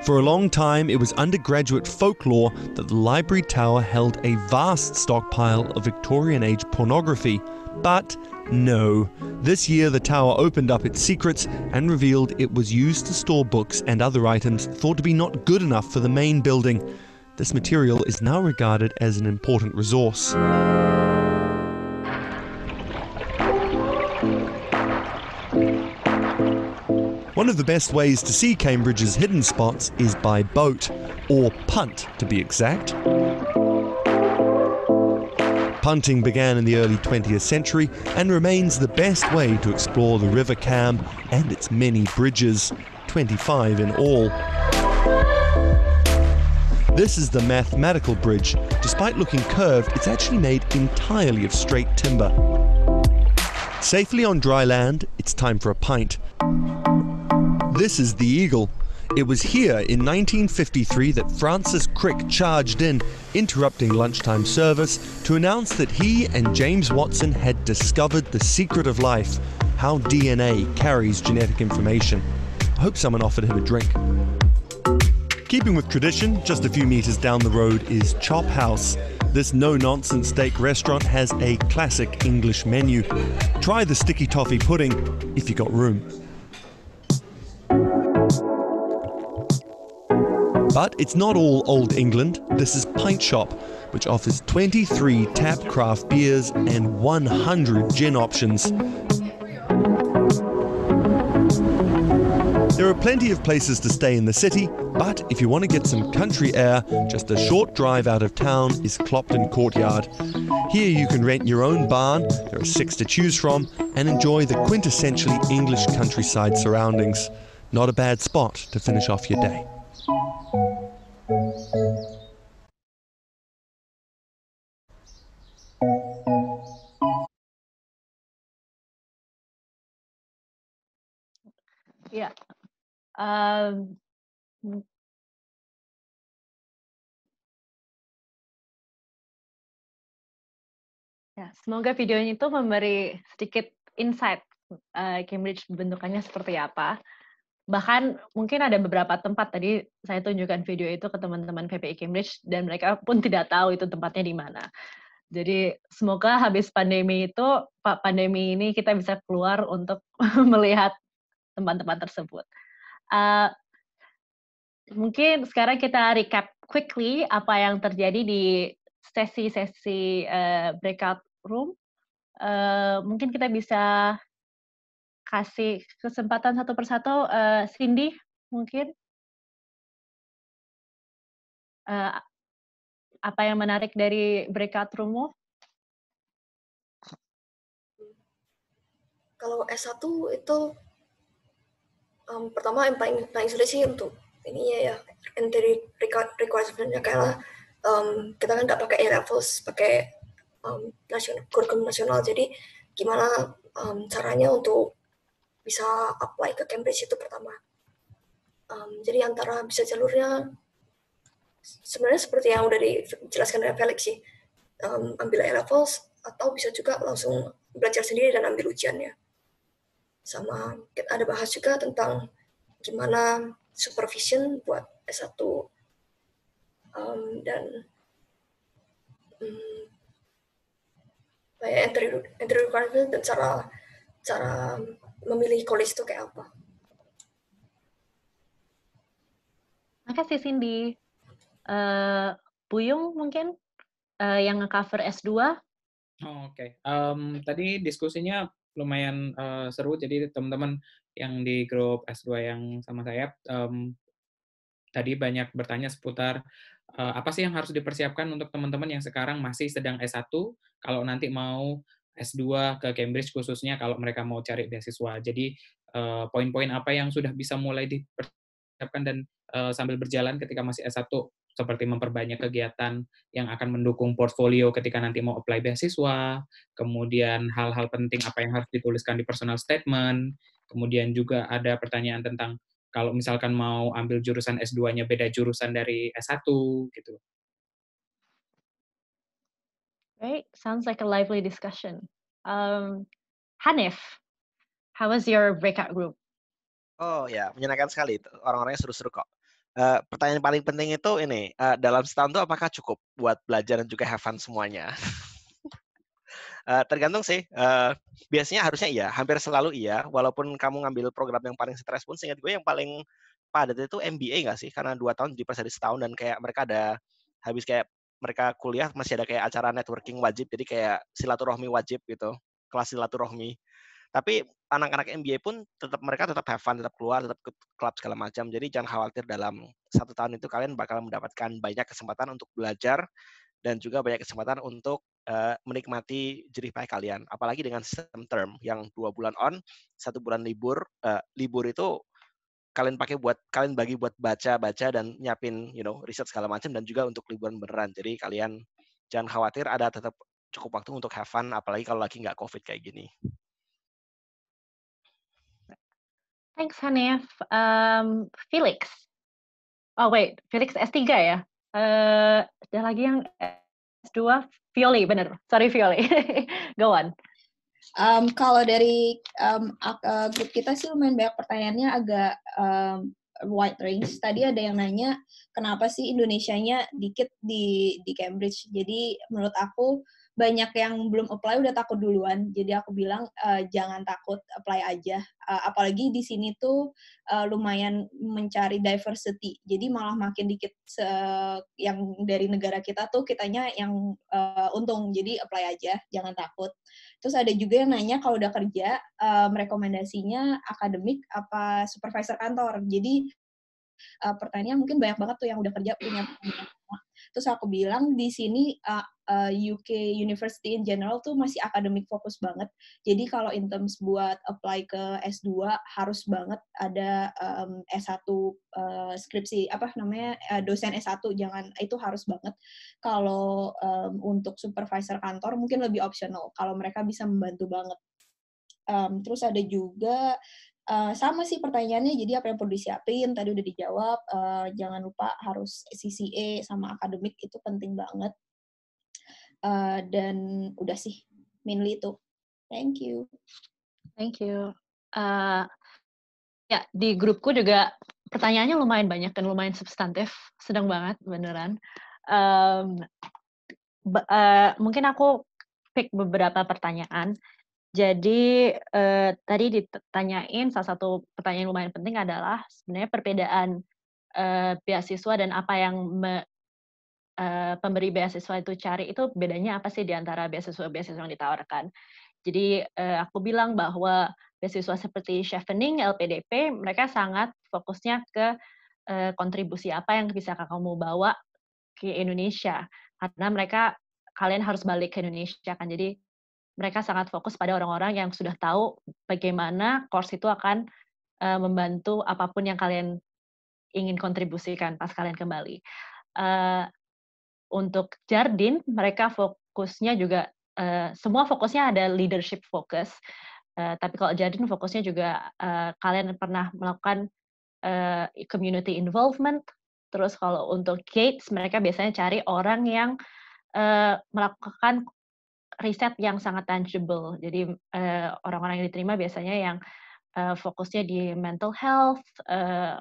For a long time, it was undergraduate folklore that the library tower held a vast stockpile of Victorian age pornography. But no. This year, the tower opened up its secrets and revealed it was used to store books and other items thought to be not good enough for the main building this material is now regarded as an important resource. One of the best ways to see Cambridge's hidden spots is by boat, or punt to be exact. Punting began in the early 20th century and remains the best way to explore the River Cam and its many bridges, 25 in all. This is the mathematical bridge. Despite looking curved, it's actually made entirely of straight timber. Safely on dry land, it's time for a pint. This is the Eagle. It was here in 1953 that Francis Crick charged in, interrupting lunchtime service, to announce that he and James Watson had discovered the secret of life, how DNA carries genetic information. I hope someone offered him a drink. Keeping with tradition, just a few meters down the road is Chop House. This no nonsense steak restaurant has a classic English menu. Try the sticky toffee pudding if you got room. But it's not all Old England. This is Pint Shop, which offers 23 tap craft beers and 100 gin options. There are plenty of places to stay in the city, but if you want to get some country air, just a short drive out of town is Clopton Courtyard. Here you can rent your own barn, there are six to choose from, and enjoy the quintessentially English countryside surroundings. Not a bad spot to finish off your day. Yeah. Um, ya, semoga videonya itu memberi sedikit insight uh, Cambridge bentukannya seperti apa. Bahkan mungkin ada beberapa tempat tadi saya tunjukkan video itu ke teman-teman PPI Cambridge dan mereka pun tidak tahu itu tempatnya di mana. Jadi semoga habis pandemi itu, Pak pandemi ini kita bisa keluar untuk melihat tempat-tempat tersebut. Eh, mungkin sekarang kita recap quickly apa yang terjadi di sesi-sesi uh, breakout room. Uh, mungkin kita bisa kasih kesempatan satu persatu. Uh, Cindy, mungkin uh, apa yang menarik dari breakout roommu? Kalau S1 itu um, pertama yang paling paling sulit sih untuk ini ya ya entry requirementnya karena um, kita kan nggak pakai A levels pakai um, nasional kurikulum nasional jadi gimana um, caranya untuk bisa apply ke Cambridge itu pertama um, jadi antara bisa jalurnya sebenarnya seperti yang udah dijelaskan oleh Felix sih um, ambil A levels atau bisa juga langsung belajar sendiri dan ambil ujiannya sama kita ada bahas juga tentang gimana supervision buat S1 um, dan um, kayak entry entry requirement dan cara cara memilih college itu kayak apa. Makasih Cindy. Uh, Buyung mungkin uh, yang cover S2. Oh, Oke. Okay. Um, tadi diskusinya lumayan uh, seru. Jadi teman-teman yang di grup S2 yang sama saya um, tadi banyak bertanya seputar uh, apa sih yang harus dipersiapkan untuk teman-teman yang sekarang masih sedang S1 kalau nanti mau S2 ke Cambridge khususnya kalau mereka mau cari beasiswa. Jadi poin eh, poin-poin apa yang sudah bisa mulai dipersiapkan dan uh, sambil berjalan ketika masih S1 seperti memperbanyak kegiatan yang akan mendukung portfolio ketika nanti mau apply beasiswa, kemudian hal-hal penting apa yang harus dituliskan di personal statement, kemudian juga ada pertanyaan tentang kalau misalkan mau ambil jurusan S2-nya beda jurusan dari S1 gitu. Right, sounds like a lively discussion. Um, Hanif, how was your breakout group? Oh ya, menyenangkan sekali. Orang-orangnya seru-seru kok uh, pertanyaan paling penting itu ini uh, dalam setahun itu apakah cukup buat belajar dan juga have fun semuanya? uh, tergantung sih. Uh, biasanya harusnya iya, hampir selalu iya. Walaupun kamu ngambil program yang paling stres pun, seingat gue yang paling padat itu MBA nggak sih? Karena dua tahun di dari setahun dan kayak mereka ada habis kayak mereka kuliah masih ada kayak acara networking wajib, jadi kayak silaturahmi wajib gitu, kelas silaturahmi. Tapi anak-anak NBA pun tetap mereka tetap have fun, tetap keluar, tetap ke klub segala macam. Jadi jangan khawatir dalam satu tahun itu kalian bakal mendapatkan banyak kesempatan untuk belajar dan juga banyak kesempatan untuk uh, menikmati jerih payah kalian. Apalagi dengan sistem term yang dua bulan on, satu bulan libur. Uh, libur itu kalian pakai buat kalian bagi buat baca-baca dan nyiapin you know riset segala macam dan juga untuk liburan beneran. Jadi kalian jangan khawatir ada tetap cukup waktu untuk have fun apalagi kalau lagi nggak covid kayak gini. Thanks Hanif. Um, Felix. Oh wait, Felix S3 ya? Uh, ada lagi yang S2, Violi, bener. Sorry Violi. Go on. Um, kalau dari um, uh, grup kita sih lumayan banyak pertanyaannya agak um, wide range. Tadi ada yang nanya kenapa sih Indonesia-nya dikit di di Cambridge. Jadi menurut aku banyak yang belum apply udah takut duluan. Jadi aku bilang uh, jangan takut, apply aja. Uh, apalagi di sini tuh uh, lumayan mencari diversity. Jadi malah makin dikit se yang dari negara kita tuh kitanya yang uh, untung. Jadi apply aja, jangan takut. Terus ada juga yang nanya kalau udah kerja um, rekomendasinya akademik apa supervisor kantor. Jadi uh, pertanyaan mungkin banyak banget tuh yang udah kerja punya terus aku bilang di sini uh, eh, eh, UK University in general tuh masih akademik fokus banget jadi kalau in terms buat apply ke S2 harus banget ada um, S1 uh, eh, skripsi apa namanya uh, dosen S1 jangan itu harus banget kalau um, untuk supervisor kantor mungkin lebih optional kalau mereka bisa membantu banget Um, terus ada juga Eh, sama sih pertanyaannya, jadi apa yang perlu disiapin, tadi udah dijawab, uh, jangan lupa harus CCA sama akademik itu penting banget. Uh, dan udah sih, mainly itu. Thank you. Thank you. Uh, ya, di grupku juga pertanyaannya lumayan banyak dan lumayan substantif, sedang banget beneran. Um, uh, mungkin aku pick beberapa pertanyaan. Jadi eh, tadi ditanyain salah satu pertanyaan lumayan penting adalah sebenarnya perbedaan eh, beasiswa dan apa yang me, eh, pemberi beasiswa itu cari itu bedanya apa sih di antara beasiswa-beasiswa yang ditawarkan. Jadi eh, aku bilang bahwa beasiswa seperti Chevening, LPDP, mereka sangat fokusnya ke eh, kontribusi apa yang bisa kamu bawa ke Indonesia karena mereka kalian harus balik ke Indonesia kan jadi mereka sangat fokus pada orang-orang yang sudah tahu bagaimana course itu akan uh, membantu apapun yang kalian ingin kontribusikan pas kalian kembali. Uh, untuk Jardin, mereka fokusnya juga uh, semua fokusnya ada leadership focus. Uh, tapi kalau Jardin fokusnya juga uh, kalian pernah melakukan uh, community involvement. Terus kalau untuk Gates, mereka biasanya cari orang yang uh, melakukan riset yang sangat tangible. Jadi uh, orang-orang yang diterima biasanya yang uh, fokusnya di mental health, eh,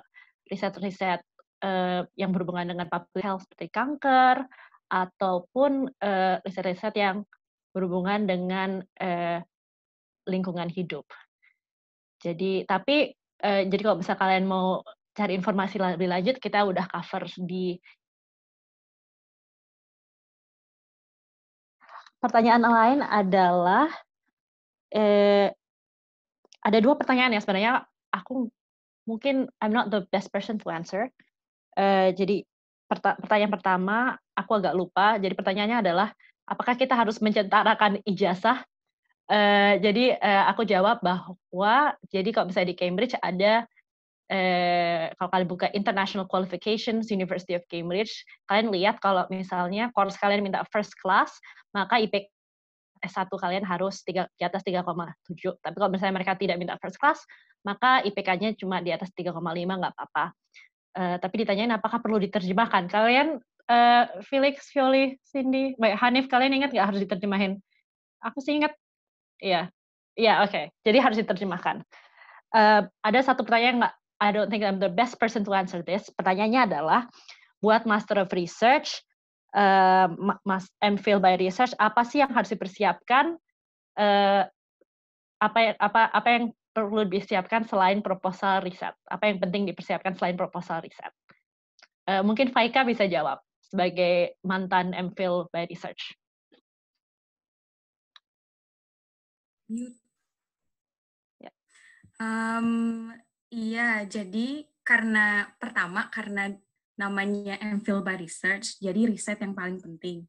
riset-riset uh, yang berhubungan dengan public health seperti kanker ataupun uh, riset-riset yang berhubungan dengan uh, lingkungan hidup. Jadi tapi uh, jadi kalau misalnya kalian mau cari informasi lebih lanjut kita udah cover di pertanyaan lain adalah eh, ada dua pertanyaan yang sebenarnya aku mungkin I'm not the best person to answer. Eh, jadi pertanyaan pertama aku agak lupa. Jadi pertanyaannya adalah apakah kita harus mencentarakan ijazah? Eh, jadi eh, aku jawab bahwa jadi kalau misalnya di Cambridge ada Eh, kalau kalian buka International Qualifications University of Cambridge, kalian lihat kalau misalnya course kalian minta first class, maka IPK S1 kalian harus 3, di atas 3,7. Tapi kalau misalnya mereka tidak minta first class, maka IPK-nya cuma di atas 3,5, nggak apa-apa. Uh, tapi ditanyain apakah perlu diterjemahkan. Kalian, uh, Felix, Violi, Cindy, baik, Hanif, kalian ingat nggak harus diterjemahin? Aku sih ingat. Iya, yeah. iya yeah, oke. Okay. Jadi harus diterjemahkan. Uh, ada satu pertanyaan nggak I don't think I'm the best person to answer this. Pertanyaannya adalah buat Master of Research, uh, Mas MPhil by Research, apa sih yang harus dipersiapkan? Uh, apa ya, apa apa yang perlu disiapkan selain proposal riset? Apa yang penting dipersiapkan selain proposal riset? Uh, mungkin Faika bisa jawab sebagai mantan MPhil by Research. Mute. Ya. Um, Iya, jadi karena pertama karena namanya MPhil by research, jadi riset yang paling penting.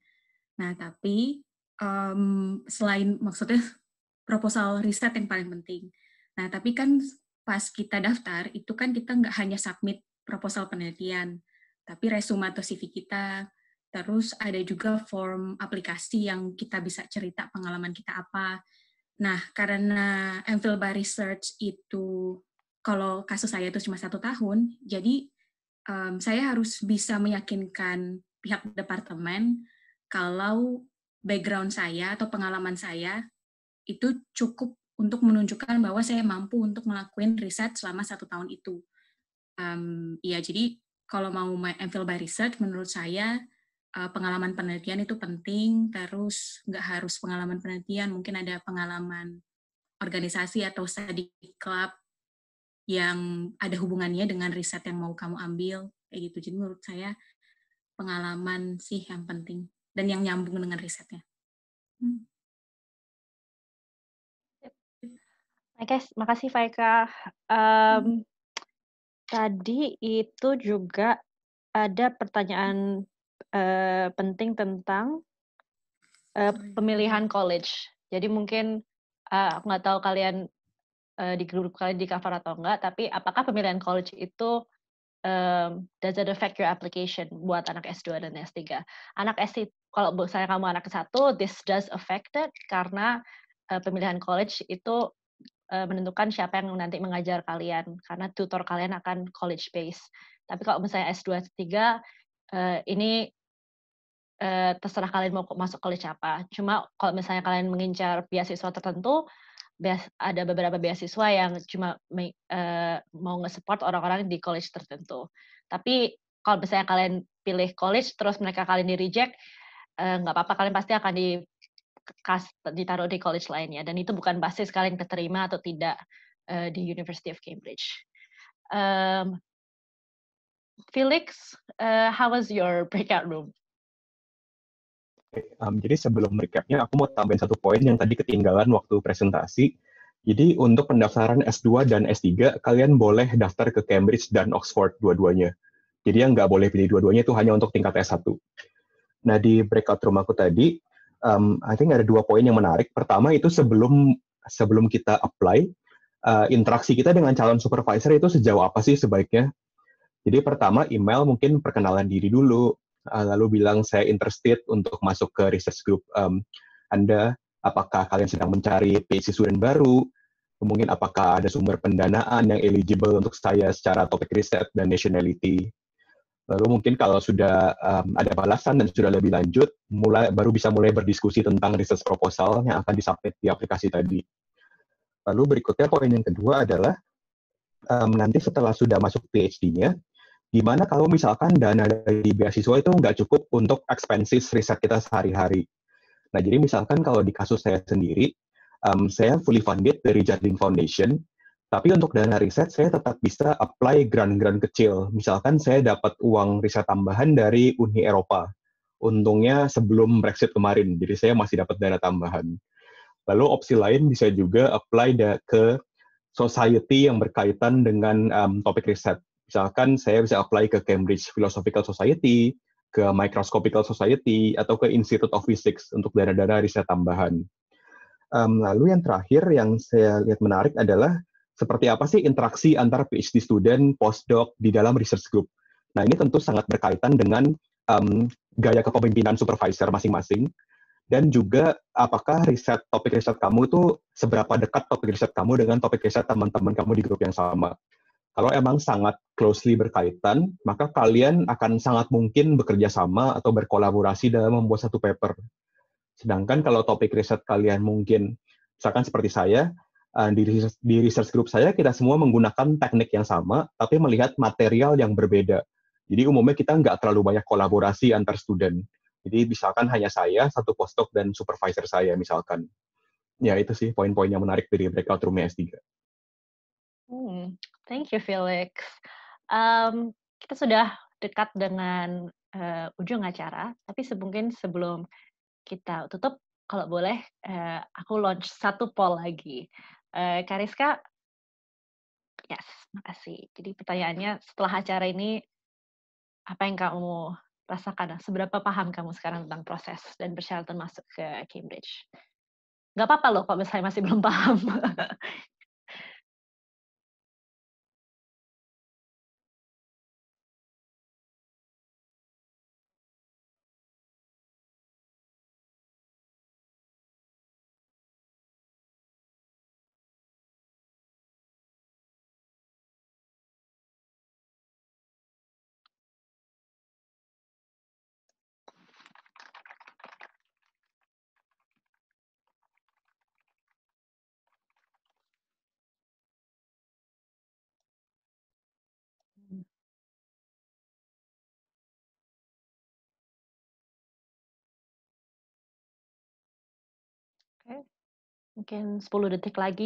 Nah, tapi um, selain maksudnya proposal riset yang paling penting. Nah, tapi kan pas kita daftar itu kan kita nggak hanya submit proposal penelitian, tapi resume atau CV kita. Terus ada juga form aplikasi yang kita bisa cerita pengalaman kita apa. Nah, karena MPhil by research itu kalau kasus saya itu cuma satu tahun, jadi um, saya harus bisa meyakinkan pihak departemen kalau background saya atau pengalaman saya itu cukup untuk menunjukkan bahwa saya mampu untuk melakukan riset selama satu tahun itu. Um, jadi kalau mau MPhil by Research, menurut saya uh, pengalaman penelitian itu penting, terus nggak harus pengalaman penelitian, mungkin ada pengalaman organisasi atau study club yang ada hubungannya dengan riset yang mau kamu ambil kayak gitu jadi menurut saya pengalaman sih yang penting dan yang nyambung dengan risetnya hmm. Makasih, makasih Faika. Um, hmm. Tadi itu juga ada pertanyaan uh, penting tentang uh, pemilihan college. Jadi mungkin uh, aku nggak tahu kalian uh, di grup kalian di cover atau enggak, tapi apakah pemilihan college itu um, does it affect your application buat anak S2 dan S3? Anak S3, kalau misalnya kamu anak s 1 this does affect it karena uh, pemilihan college itu uh, menentukan siapa yang nanti mengajar kalian, karena tutor kalian akan college-based. Tapi kalau misalnya S2, S3, uh, ini terserah kalian mau masuk college apa. Cuma kalau misalnya kalian mengincar beasiswa tertentu, ada beberapa beasiswa yang cuma uh, mau nge-support orang-orang di college tertentu. Tapi kalau misalnya kalian pilih college terus mereka kalian di reject, eh, nggak uh, apa-apa kalian pasti akan di kas, ditaruh di college lainnya dan itu bukan basis kalian keterima atau tidak uh, di University of Cambridge. Um, Felix, uh, how was your breakout room? um, jadi sebelum recapnya aku mau tambahin satu poin yang tadi ketinggalan waktu presentasi. Jadi untuk pendaftaran S2 dan S3, kalian boleh daftar ke Cambridge dan Oxford dua-duanya. Jadi yang nggak boleh pilih dua-duanya itu hanya untuk tingkat S1. Nah di breakout room aku tadi, um, I think ada dua poin yang menarik. Pertama itu sebelum sebelum kita apply, uh, interaksi kita dengan calon supervisor itu sejauh apa sih sebaiknya? Jadi pertama email mungkin perkenalan diri dulu, uh, lalu bilang saya interested untuk masuk ke research group um, Anda. Apakah kalian sedang mencari PhD student baru? Mungkin apakah ada sumber pendanaan yang eligible untuk saya secara topik riset dan nationality? Lalu mungkin kalau sudah um, ada balasan dan sudah lebih lanjut, mulai baru bisa mulai berdiskusi tentang research proposal yang akan disubmit di aplikasi tadi. Lalu berikutnya poin yang kedua adalah um, nanti setelah sudah masuk PhD-nya, Gimana kalau misalkan dana dari beasiswa itu nggak cukup untuk expenses riset kita sehari-hari? Nah, jadi misalkan kalau di kasus saya sendiri, um, saya fully funded dari Jardine Foundation, tapi untuk dana riset saya tetap bisa apply grant-grant kecil. Misalkan saya dapat uang riset tambahan dari Uni Eropa. Untungnya sebelum Brexit kemarin, jadi saya masih dapat dana tambahan. Lalu opsi lain bisa juga apply ke society yang berkaitan dengan um, topik riset. Misalkan saya bisa apply ke Cambridge Philosophical Society, ke Microscopical Society, atau ke Institute of Physics untuk dana-dana riset tambahan. Um, lalu yang terakhir yang saya lihat menarik adalah seperti apa sih interaksi antara PhD student, postdoc di dalam research group. Nah ini tentu sangat berkaitan dengan um, gaya kepemimpinan supervisor masing-masing, dan juga apakah riset topik riset kamu itu seberapa dekat topik riset kamu dengan topik riset teman-teman kamu di grup yang sama. Kalau emang sangat closely berkaitan, maka kalian akan sangat mungkin bekerja sama atau berkolaborasi dalam membuat satu paper. Sedangkan kalau topik riset kalian mungkin, misalkan seperti saya, eh, di research, di research group saya kita semua menggunakan teknik yang sama, tapi melihat material yang berbeda. Jadi umumnya kita nggak terlalu banyak kolaborasi antar student. Jadi misalkan hanya saya, satu postdoc, dan supervisor saya misalkan. Ya itu sih poin-poin yang menarik dari breakout room S3. Hmm, Thank you Felix. Um, kita sudah dekat dengan uh, ujung acara, tapi mungkin sebelum kita tutup, kalau boleh uh, aku launch satu poll lagi. Uh, Kariska, yes, makasih. Jadi pertanyaannya setelah acara ini, apa yang kamu rasakan? Nah, seberapa paham kamu sekarang tentang proses dan persyaratan masuk ke Cambridge? Gak apa-apa loh kalau misalnya masih belum paham. mungkin 10 detik lagi.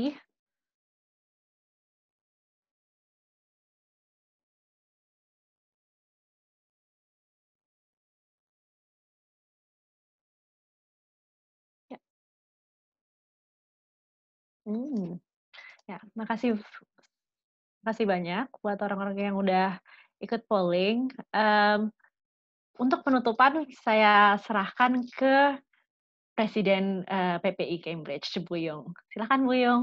Ya. Hmm. Ya, makasih makasih banyak buat orang-orang yang udah ikut polling. Um, untuk penutupan saya serahkan ke Presiden uh, eh, PPI Cambridge, Bu Yong. Silakan Bu Yong.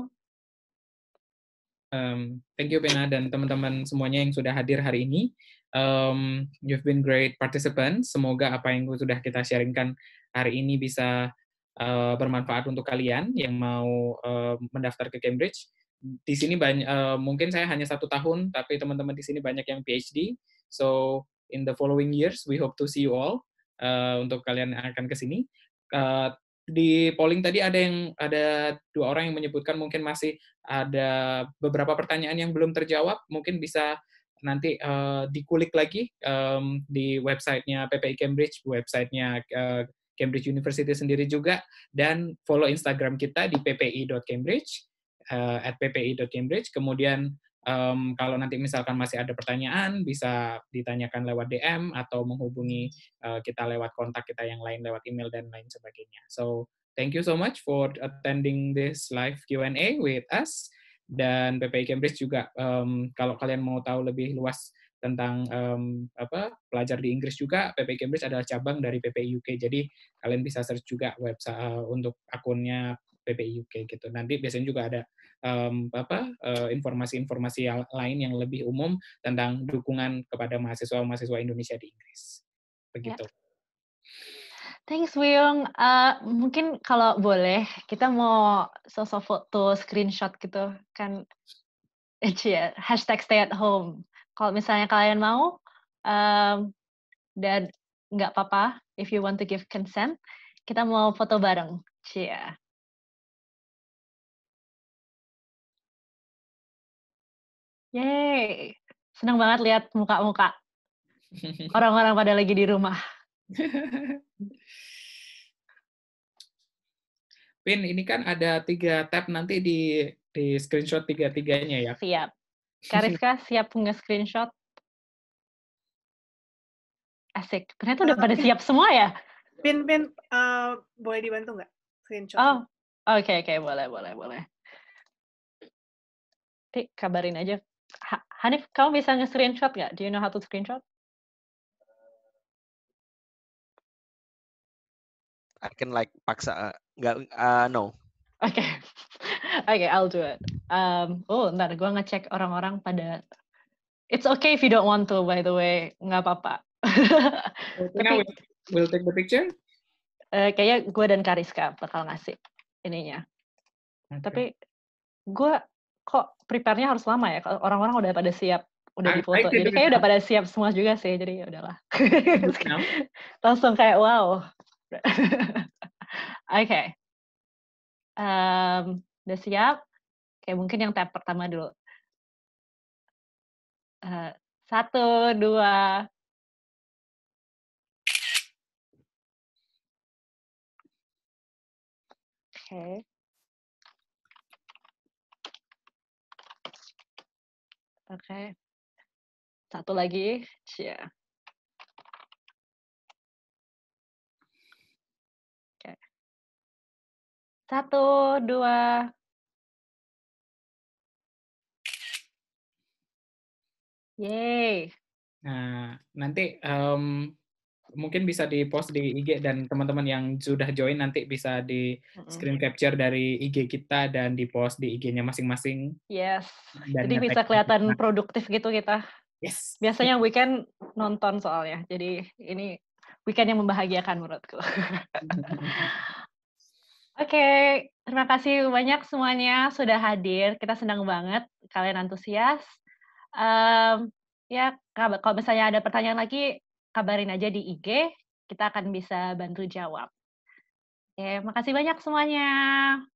Um, thank you Pena dan teman-teman semuanya yang sudah hadir hari ini. Um, you've been great participant. Semoga apa yang sudah kita sharingkan hari ini bisa uh, bermanfaat untuk kalian yang mau uh, mendaftar ke Cambridge. Di sini banyak, uh, mungkin saya hanya satu tahun, tapi teman-teman di sini banyak yang PhD. So in the following years, we hope to see you all uh, untuk kalian yang akan ke sini. Uh, di polling tadi ada yang ada dua orang yang menyebutkan mungkin masih ada beberapa pertanyaan yang belum terjawab, mungkin bisa nanti uh, dikulik lagi um, di websitenya PPI Cambridge, websitenya uh, Cambridge University sendiri juga, dan follow Instagram kita di ppi.cambridge, uh, eh, at ppi.cambridge, kemudian Um, kalau nanti misalkan masih ada pertanyaan, bisa ditanyakan lewat DM atau menghubungi uh, kita lewat kontak kita yang lain lewat email dan lain sebagainya. So thank you so much for attending this live Q&A with us dan PPI Cambridge juga um, kalau kalian mau tahu lebih luas tentang um, apa pelajar di Inggris juga PPI Cambridge adalah cabang dari PPI UK jadi kalian bisa search juga website uh, untuk akunnya PPI UK gitu. Nanti biasanya juga ada um, apa informasi-informasi uh, lain yang lebih umum tentang dukungan kepada mahasiswa-mahasiswa Indonesia di Inggris. Ya. Begitu. Ya. Thanks, Wiyong. Uh, mungkin kalau boleh, kita mau sosok foto screenshot gitu, kan? Itu ya, hashtag stay at home. Kalau misalnya kalian mau, um, dan nggak apa-apa, if you want to give consent, kita mau foto bareng. Cia. Yeay, senang banget lihat muka-muka orang-orang pada lagi di rumah. Pin, ini kan ada tiga tab nanti di di screenshot tiga-tiganya ya. Siap. Kariska siap punya screenshot? Asik. Ternyata udah pada siap semua ya? Pin, Pin, uh, boleh dibantu nggak screenshot? Oh, oke, okay, oke. Okay, boleh, boleh, boleh. Nanti kabarin aja Hanif, kamu bisa nge-screenshot nggak? Do you know how to screenshot? I can like paksa uh, nggak uh, no. Oke, okay. oke, okay, I'll do it. Um, oh, ntar gue ngecek orang-orang pada. It's okay if you don't want to, by the way, nggak apa-apa. Tapi, we'll take the picture. Uh, kayaknya gue dan Kariska bakal ngasih ininya. Okay. Tapi gue kok prepare-nya harus lama ya? Orang-orang udah pada siap, udah ah, di foto. Jadi kayak udah pada siap semua juga sih. Jadi ya udahlah. Langsung kayak wow. Oke. okay. Um, udah siap? Kayak mungkin yang tab pertama dulu. Uh, satu, dua, okay. Oke. Okay. Satu lagi. Cia. Oke. Okay. Satu, dua, Yeay. Nah, nanti um, mungkin bisa di post di IG dan teman-teman yang sudah join nanti bisa di screen capture dari IG kita dan di post di IG-nya masing-masing. Yes. Dan jadi bisa kelihatan kita. produktif gitu kita. Yes. Biasanya weekend nonton soalnya. Jadi ini weekend yang membahagiakan menurutku. Oke, okay, terima kasih banyak semuanya sudah hadir. Kita senang banget kalian antusias. Um, ya, kalau misalnya ada pertanyaan lagi, kabarin aja di IG, kita akan bisa bantu jawab. Oke, makasih banyak semuanya.